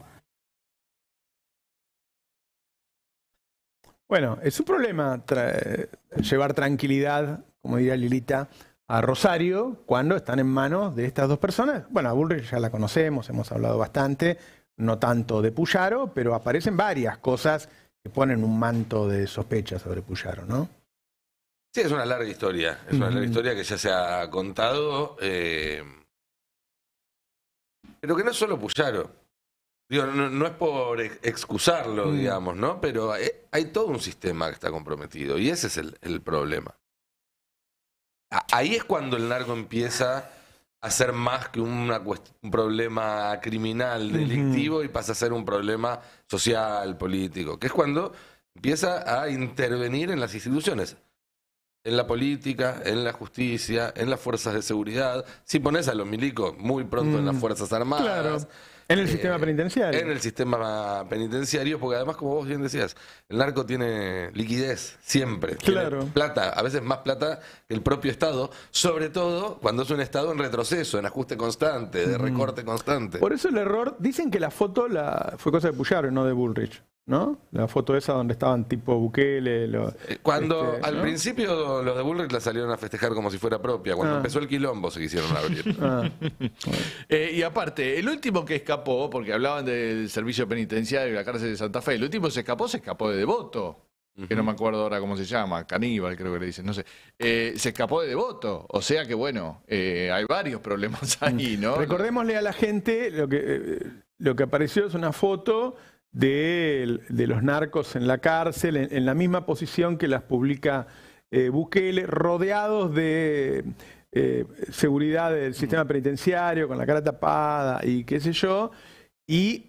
Bueno, es un problema llevar tranquilidad como diría Lilita, a Rosario cuando están en manos de estas dos personas. Bueno, a Bullrich ya la conocemos, hemos hablado bastante, no tanto de Puyaro, pero aparecen varias cosas que ponen un manto de sospecha sobre Puyaro, ¿no? Sí, es una larga historia, es una larga historia que ya se ha contado, eh, pero que no es solo Puyaro. no, es por excusarlo, mm. digamos, ¿no? Pero eh, hay, todo un sistema que está comprometido y ese es el problema ahí es cuando el narco empieza a ser más que un problema criminal, delictivo, y pasa a ser un problema social, político, que es cuando empieza a intervenir en las instituciones en la política, en la justicia, en las fuerzas de seguridad. Si pones a los milicos muy pronto en las mm, Fuerzas Armadas. Claro. En el eh, sistema penitenciario. En el sistema penitenciario, porque además, como vos bien decías, el narco tiene liquidez siempre. Claro. plata, a veces más plata que el propio Estado, sobre todo cuando es un Estado en retroceso, en ajuste constante, de recorte constante. Por eso el error, dicen que la foto la, fue cosa de y no de Bullrich. ¿no? La foto esa donde estaban tipo Bukele. Eh, cuando este, al principio los de Bullrich la salieron a festejar como si fuera propia, cuando ah. empezó el quilombo se quisieron abrir. Ah, eh, y aparte, el último que escapó, porque hablaban del servicio penitenciario y la cárcel de Santa Fe, el último que se escapó, se escapó de Devoto. Que no me acuerdo ahora cómo se llama, caníbal creo que le dicen, no sé. Eh, se escapó de devoto, o sea que bueno, hay varios problemas ahí, ¿no? Recordémosle a la gente, lo que, lo que apareció es una foto de, los narcos en la cárcel, en, la misma posición que las publica eh, Bukele, rodeados de eh, seguridad del sistema mm. penitenciario, con la cara tapada y qué sé yo, y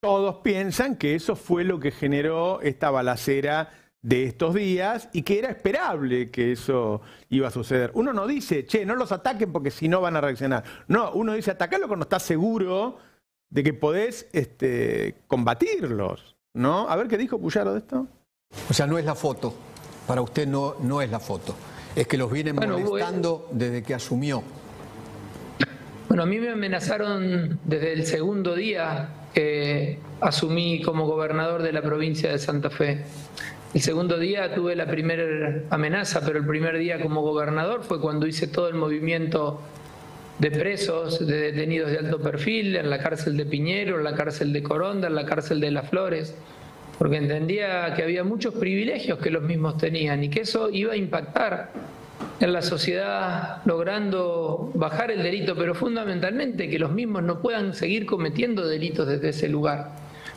todos piensan que eso fue lo que generó esta balacera de estos días y que era esperable que eso iba a suceder. Uno no dice, che, no los ataquen porque si no van a reaccionar. No, uno dice, atacarlo cuando está seguro de que podés este, combatirlos, ¿no? A ver qué dijo Puyaro de esto. O sea, no es la foto. Para usted no, no es la foto. Es que los vienen molestando desde que asumió. Bueno, a mí me amenazaron desde el segundo día que asumí como gobernador de la provincia de Santa Fe. El segundo día tuve la primera amenaza, pero el primer día como gobernador fue cuando hice todo el movimiento de presos, de detenidos de alto perfil, en la cárcel de Piñero, en la cárcel de Coronda, en la cárcel de Las Flores, porque entendía que había muchos privilegios que los mismos tenían y que eso iba a impactar en la sociedad logrando bajar el delito, pero fundamentalmente que los mismos no puedan seguir cometiendo delitos desde ese lugar.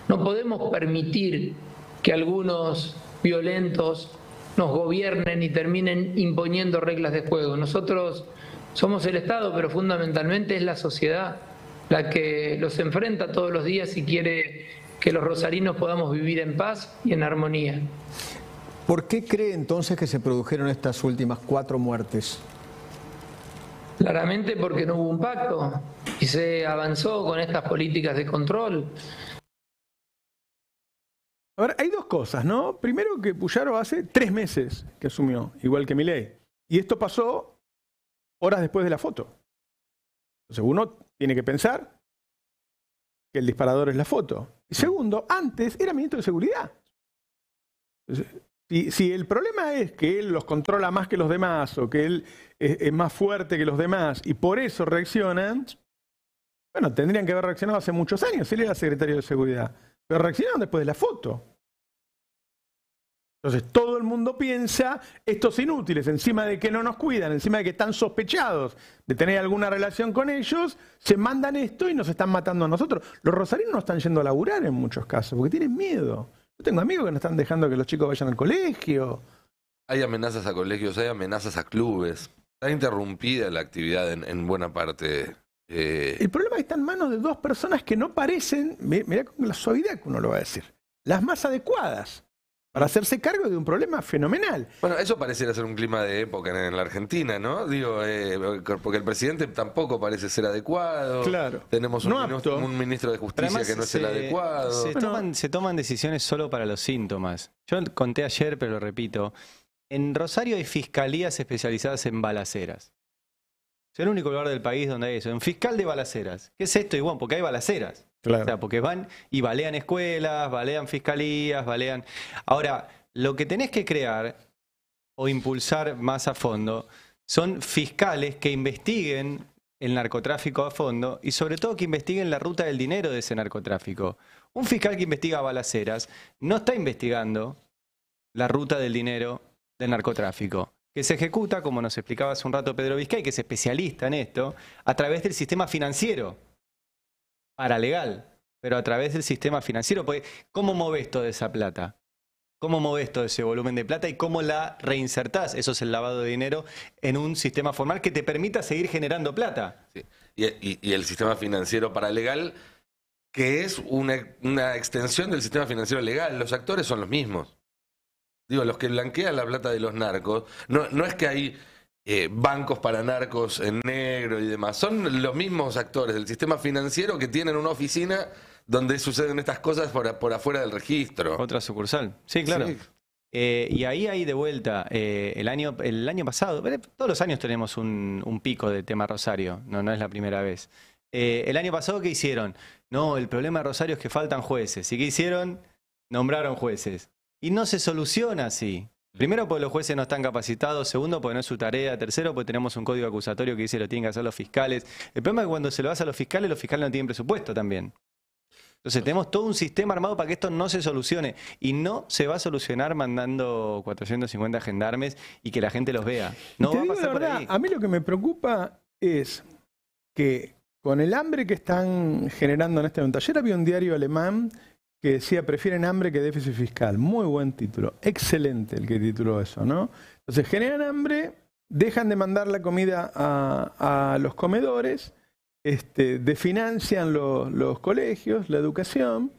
No podemos permitir que algunos violentos nos gobiernen y terminen imponiendo reglas de juego. Nosotros somos el Estado, pero fundamentalmente es la sociedad la que los enfrenta todos los días y quiere que los rosarinos podamos vivir en paz y en armonía. ¿Por qué cree entonces que se produjeron estas últimas cuatro muertes? Claramente porque no hubo un pacto y se avanzó con estas políticas de control. A ver, hay dos cosas, ¿no? Primero que Puyaro hace tres meses que asumió, igual que Milei. Y esto pasó horas después de la foto. Entonces uno tiene que pensar que el disparador es la foto. Y mm. segundo, antes era ministro de Seguridad. si, el problema es que él los controla más que los demás o que él es, es más fuerte que los demás y por eso reaccionan, bueno, tendrían que haber reaccionado hace muchos años. Él era secretario de Seguridad. Pero reaccionaron después de la foto. Entonces todo el mundo piensa, estos inútiles, encima de que no nos cuidan, encima de que están sospechados de tener alguna relación con ellos, se mandan esto y nos están matando a nosotros. Los rosarinos no están yendo a laburar en muchos casos, porque tienen miedo. Yo tengo amigos que no están dejando que los chicos vayan al colegio. Hay amenazas a colegios, hay amenazas a clubes. Está interrumpida la actividad en, buena parte. Eh. El problema está en manos de dos personas que no parecen, mirá con la suavidad que uno lo va a decir, las más adecuadas para hacerse cargo de un problema fenomenal. Bueno, eso pareciera ser un clima de época en la Argentina, ¿no? Digo, eh, porque el presidente tampoco parece ser adecuado. Claro. Tenemos un, ministro, de justicia que no es el adecuado. Se, toman, se toman decisiones solo para los síntomas. Yo conté ayer, pero lo repito. En Rosario hay fiscalías especializadas en balaceras. Es el único lugar del país donde hay eso. Un fiscal de balaceras. ¿Qué es esto, Igual? Porque hay balaceras. O sea, porque van y balean escuelas, balean fiscalías, balean. Ahora, lo que tenés que crear o impulsar más a fondo son fiscales que investiguen el narcotráfico a fondo y sobre todo que investiguen la ruta del dinero de ese narcotráfico. Un fiscal que investiga balaceras no está investigando la ruta del dinero del narcotráfico se ejecuta, como nos explicaba hace un rato Pedro Vizcay, que es especialista en esto, a través del sistema financiero, paralegal, pero a través del sistema financiero. Porque, ¿Cómo moves toda esa plata? ¿Cómo moves todo ese volumen de plata y cómo la reinsertás? Eso es el lavado de dinero en un sistema formal que te permita seguir generando plata. Y, el sistema financiero paralegal, que es una extensión del sistema financiero legal, los actores son los mismos. Digo, los que blanquean la plata de los narcos, no, no es que hay eh, bancos para narcos en negro y demás, son los mismos actores del sistema financiero que tienen una oficina donde suceden estas cosas por, afuera del registro. Otra sucursal. Sí, claro. Eh, y ahí hay de vuelta, eh, el, año, el año pasado, todos los años tenemos un, pico de tema Rosario, no, no es la primera vez. el año pasado, ¿qué hicieron? No, el problema de Rosario es que faltan jueces. ¿Y qué hicieron? Nombraron jueces. Y no se soluciona así. Primero, porque los jueces no están capacitados. Segundo, porque no es su tarea. Tercero, porque tenemos un código acusatorio que dice que lo tienen que hacer los fiscales. El problema es que cuando se lo hace a los fiscales, los fiscales no tienen presupuesto también. Entonces, tenemos todo un sistema armado para que esto no se solucione. Y no se va a solucionar mandando 450 gendarmes y que la gente los vea. No va a pasar A mí lo que me preocupa es que con el hambre que están generando en este momento. Ayer había un diario alemán que decía, prefieren hambre que déficit fiscal. Muy buen título, excelente el que tituló eso, ¿no? Entonces, generan hambre, dejan de mandar la comida a, los comedores, este, desfinancian los, colegios, la educación,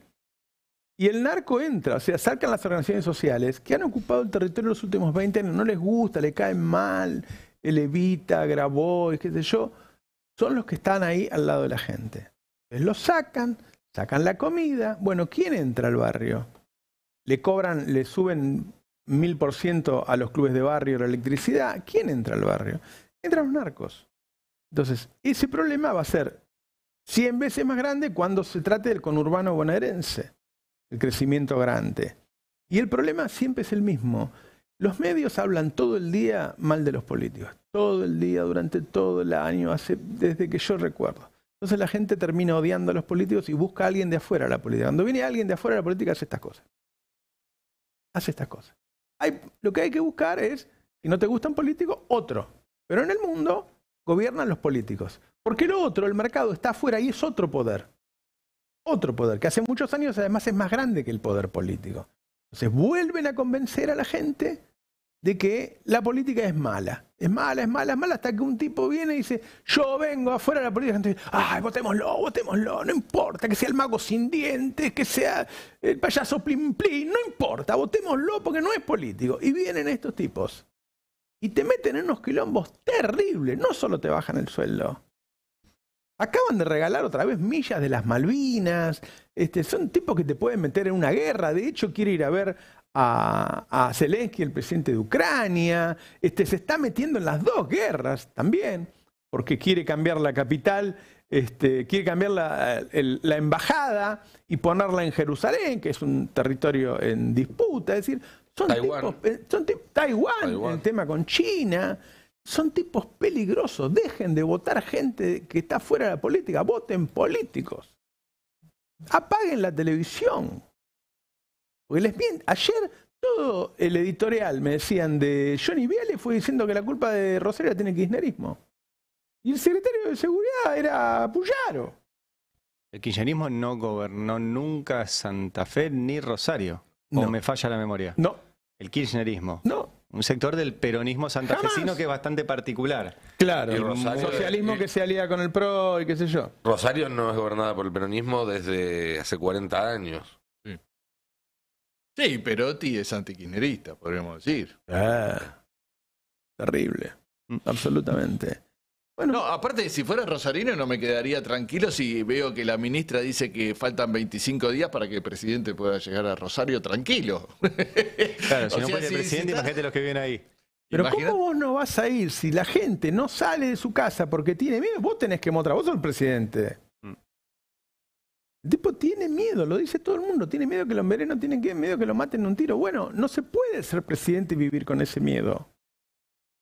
y el narco entra, o sea, sacan las organizaciones sociales que han ocupado el territorio los últimos 20 años, no les gusta, le caen mal, el Evita, Grabois, qué sé yo, son los que están ahí al lado de la gente. Los sacan, Sacan la comida. Bueno, ¿quién entra al barrio? Le cobran, le suben mil por ciento a los clubes de barrio la electricidad. ¿Quién entra al barrio? Entran los narcos. Entonces, ese problema va a ser cien veces más grande cuando se trate del conurbano bonaerense, el crecimiento grande. Y el problema siempre es el mismo. Los medios hablan todo el día mal de los políticos, todo el día, durante todo el año, hace, desde que yo recuerdo. Entonces la gente termina odiando a los políticos y busca a alguien de afuera a la política. Cuando viene alguien de afuera a la política hace estas cosas. Hace estas cosas. lo que hay que buscar es, si no te gusta políticos otro. Pero en el mundo gobiernan los políticos. Porque lo otro, el mercado, está afuera y es otro poder. Otro poder, que hace muchos años además es más grande que el poder político. Entonces vuelven a convencer a la gente de que la política es mala. Es mala, es mala, es mala, hasta que un tipo viene y dice, yo vengo afuera de la política. dice, ay, votémoslo, votémoslo, no importa, que sea el mago sin dientes, que sea el payaso plim no importa, votémoslo porque no es político. Y vienen estos tipos. Y te meten en unos quilombos terribles, no solo te bajan el sueldo. Acaban de regalar otra vez millas de las Malvinas. Este, son tipos que te pueden meter en una guerra. De hecho, quiere ir a ver a, Zelensky, el presidente de Ucrania, este, se está metiendo en las dos guerras también, porque quiere cambiar la capital, este, quiere cambiar la, embajada y ponerla en Jerusalén, que es un territorio en disputa, es decir, son tipos, eh, Taiwán, el tema con China, son tipos peligrosos, dejen de votar gente que está fuera de la política, voten políticos. Apaguen la televisión, porque les ayer todo el editorial, me decían, de Johnny Viale fue diciendo que la culpa de Rosario tiene kirchnerismo. Y el secretario de Seguridad era Puyaro. El kirchnerismo no gobernó nunca Santa Fe ni Rosario. No. me falla la memoria. No. El kirchnerismo. No. Un sector del peronismo santafesino que es bastante particular. Claro, el, socialismo que se alía con el PRO y qué sé yo. Rosario no es gobernada por el peronismo desde hace 40 años. Sí, Perotti es antiquinerista, podríamos decir. Ah, terrible, mm. absolutamente. Bueno. No, aparte, si fuera Rosarino no me quedaría tranquilo si veo que la ministra dice que faltan 25 días para que el presidente pueda llegar a Rosario tranquilo. Claro, si no puede el presidente, imagínate los que vienen ahí. Pero ¿cómo vos no vas a ir si la gente no sale de su casa porque tiene miedo? Vos tenés que mostrar, vos sos el presidente. El tipo tiene miedo, lo dice todo el mundo, tiene miedo que lo envenenen, tiene miedo que lo maten en un tiro. Bueno, no se puede ser presidente y vivir con ese miedo.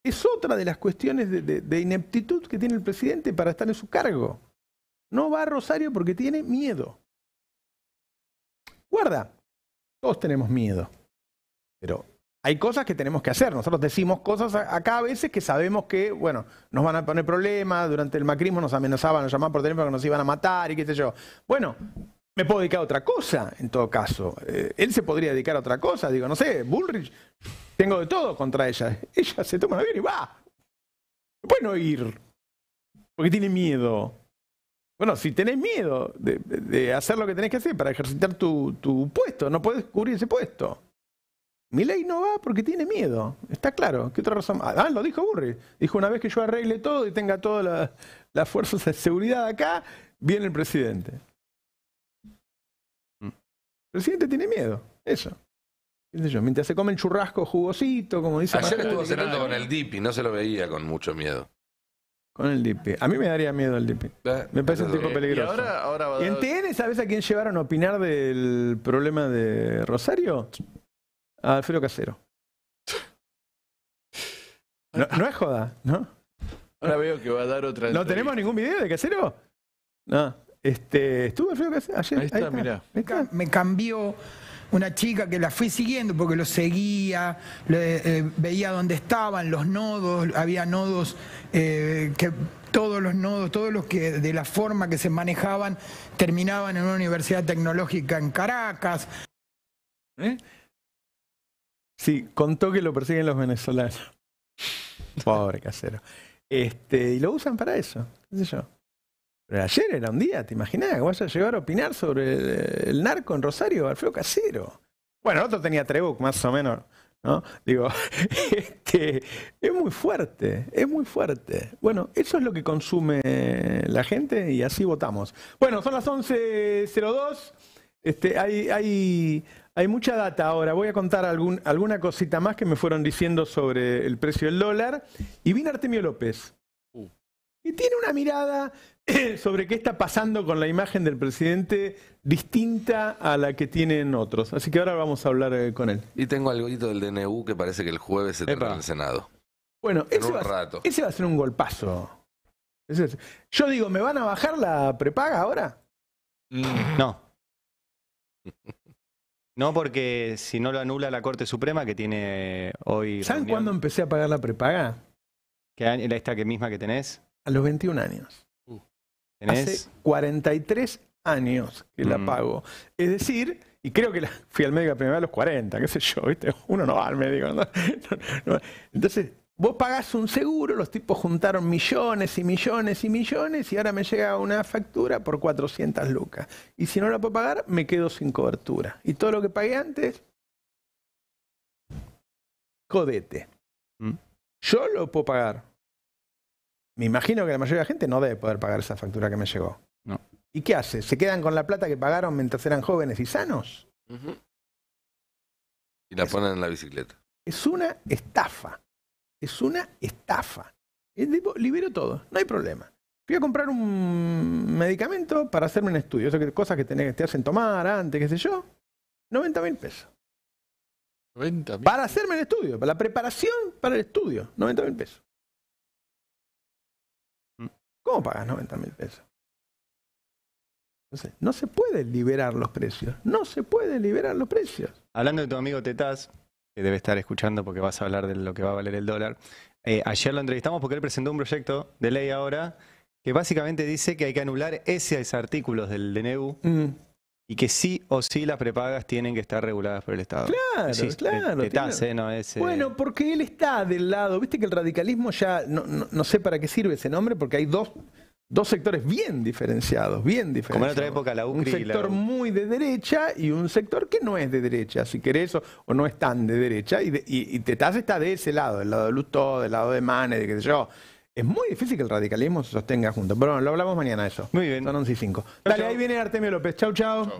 Es otra de las cuestiones de, de ineptitud que tiene el presidente para estar en su cargo. No va a Rosario porque tiene miedo. Guarda, todos tenemos miedo, pero hay cosas que tenemos que hacer. Nosotros decimos cosas acá a veces que sabemos que, bueno, nos van a poner problemas, durante el macrismo nos amenazaban, nos llamaban por teléfono que nos iban a matar y qué sé yo. Bueno, me puedo dedicar a otra cosa, en todo caso. Eh, él se podría dedicar a otra cosa, digo, no sé, Bullrich, tengo de todo contra ella. Ella se toma la vida y va. Puede no ir, porque tiene miedo. Bueno, si tenés miedo de, hacer lo que tenés que hacer para ejercitar tu, tu puesto, no puedes cubrir ese puesto mi ley no va porque tiene miedo, está claro. ¿Qué otra razón? Ah, lo dijo Burri. Dijo una vez que yo arregle todo y tenga todas las fuerzas de seguridad acá, viene el presidente. Mm. El presidente tiene miedo, eso. Yo? Mientras se el churrasco jugosito, como dice Ayer estuvo cenando con el Dipi, no se lo veía con mucho miedo. Con el Dipi. A mí me daría miedo el Dipi. Eh, me parece un eh, tipo peligroso. Y ahora, en TN, ¿sabes a quién llevaron a opinar del problema de Rosario? Alfredo Casero. No, es joda, ¿no? Ahora veo que va a dar otra. ¿No tenemos ningún video de Casero? No. Este, estuvo Alfredo Casero ayer. Ahí está, mirá. Me cambió una chica que la fui siguiendo porque lo seguía, eh, veía dónde estaban los nodos, había nodos eh, que todos los nodos, todos los que de la forma que se manejaban terminaban en una universidad tecnológica en Caracas. ¿Eh? Sí, contó que lo persiguen los venezolanos. Pobre casero. Este, y lo usan para eso, qué sé yo. Pero ayer era un día, ¿te imaginas? vas a llegar a opinar sobre el, narco en Rosario, Alfredo Casero. Bueno, el otro tenía Trebuch, más o menos, ¿no? Digo, este, es muy fuerte, es muy fuerte. Bueno, eso es lo que consume la gente y así votamos. Bueno, son las 11.02. Este, hay, mucha data ahora. Voy a contar alguna cosita más que me fueron diciendo sobre el precio del dólar. Y vino Artemio López. Uh. Y tiene una mirada sobre qué está pasando con la imagen del presidente distinta a la que tienen otros. Así que ahora vamos a hablar eh, con él. Y tengo algo del DNU que parece que el jueves se tendrá en el Senado. Bueno, ese va a ser un golpazo. Yo digo, ¿me van a bajar la prepaga ahora? No. No, porque si no lo anula la Corte Suprema que tiene hoy. ¿Saben cuándo empecé a pagar la prepaga? ¿Qué año, la esta misma que tenés? A los 21 años. Uh. ¿tenés? Hace 43 años que la mm. pago. Es decir, y creo que fui al médico primera a los 40, qué sé yo, ¿viste? Uno no va al médico. Entonces, Vos pagás un seguro, los tipos juntaron millones y millones y millones y ahora me llega una factura por 400 lucas. Y si no la puedo pagar, me quedo sin cobertura. Y todo lo que pagué antes, codete. Mm. Yo lo puedo pagar. Me imagino que la mayoría de la gente no debe poder pagar esa factura que me llegó. ¿Y qué hace? ¿Se quedan con la plata que pagaron mientras eran jóvenes y sanos? Y la ponen en la bicicleta. Es una estafa es una estafa. tipo, libero todo, no hay problema. Voy a comprar un medicamento para hacerme un estudio. Eso que cosas que te hacen tomar antes, qué sé yo. 90 mil pesos. 90 Para hacerme el estudio, para la preparación para el estudio. 90 mil pesos. Mm. ¿Cómo pagas 90 mil pesos? Entonces, no se puede liberar los precios. No se puede liberar los precios. Hablando de tu amigo Tetaz, que debe estar escuchando porque vas a hablar de lo que va a valer el dólar. Eh, ayer lo entrevistamos porque él presentó un proyecto de ley ahora que básicamente dice que hay que anular esos artículos del DNU y que sí o sí las prepagas tienen que estar reguladas por el Estado. Claro, claro. Eh, no eh, Bueno, porque él está del lado, viste que el radicalismo ya, no sé para qué sirve ese nombre, porque hay dos Dos sectores bien diferenciados, bien diferenciados. Como en otra época la Un sector muy de derecha y un sector que no es de derecha, si querés, o, o no es tan de derecha. Y, de, y, está de ese lado, del lado de Lutó, del lado de Mane, de qué sé yo. Es muy difícil que el radicalismo se sostenga junto. Pero bueno, lo hablamos mañana eso. Muy bien. Son 11 y 5. Dale, ahí viene Artemio López. chau. chau. chau.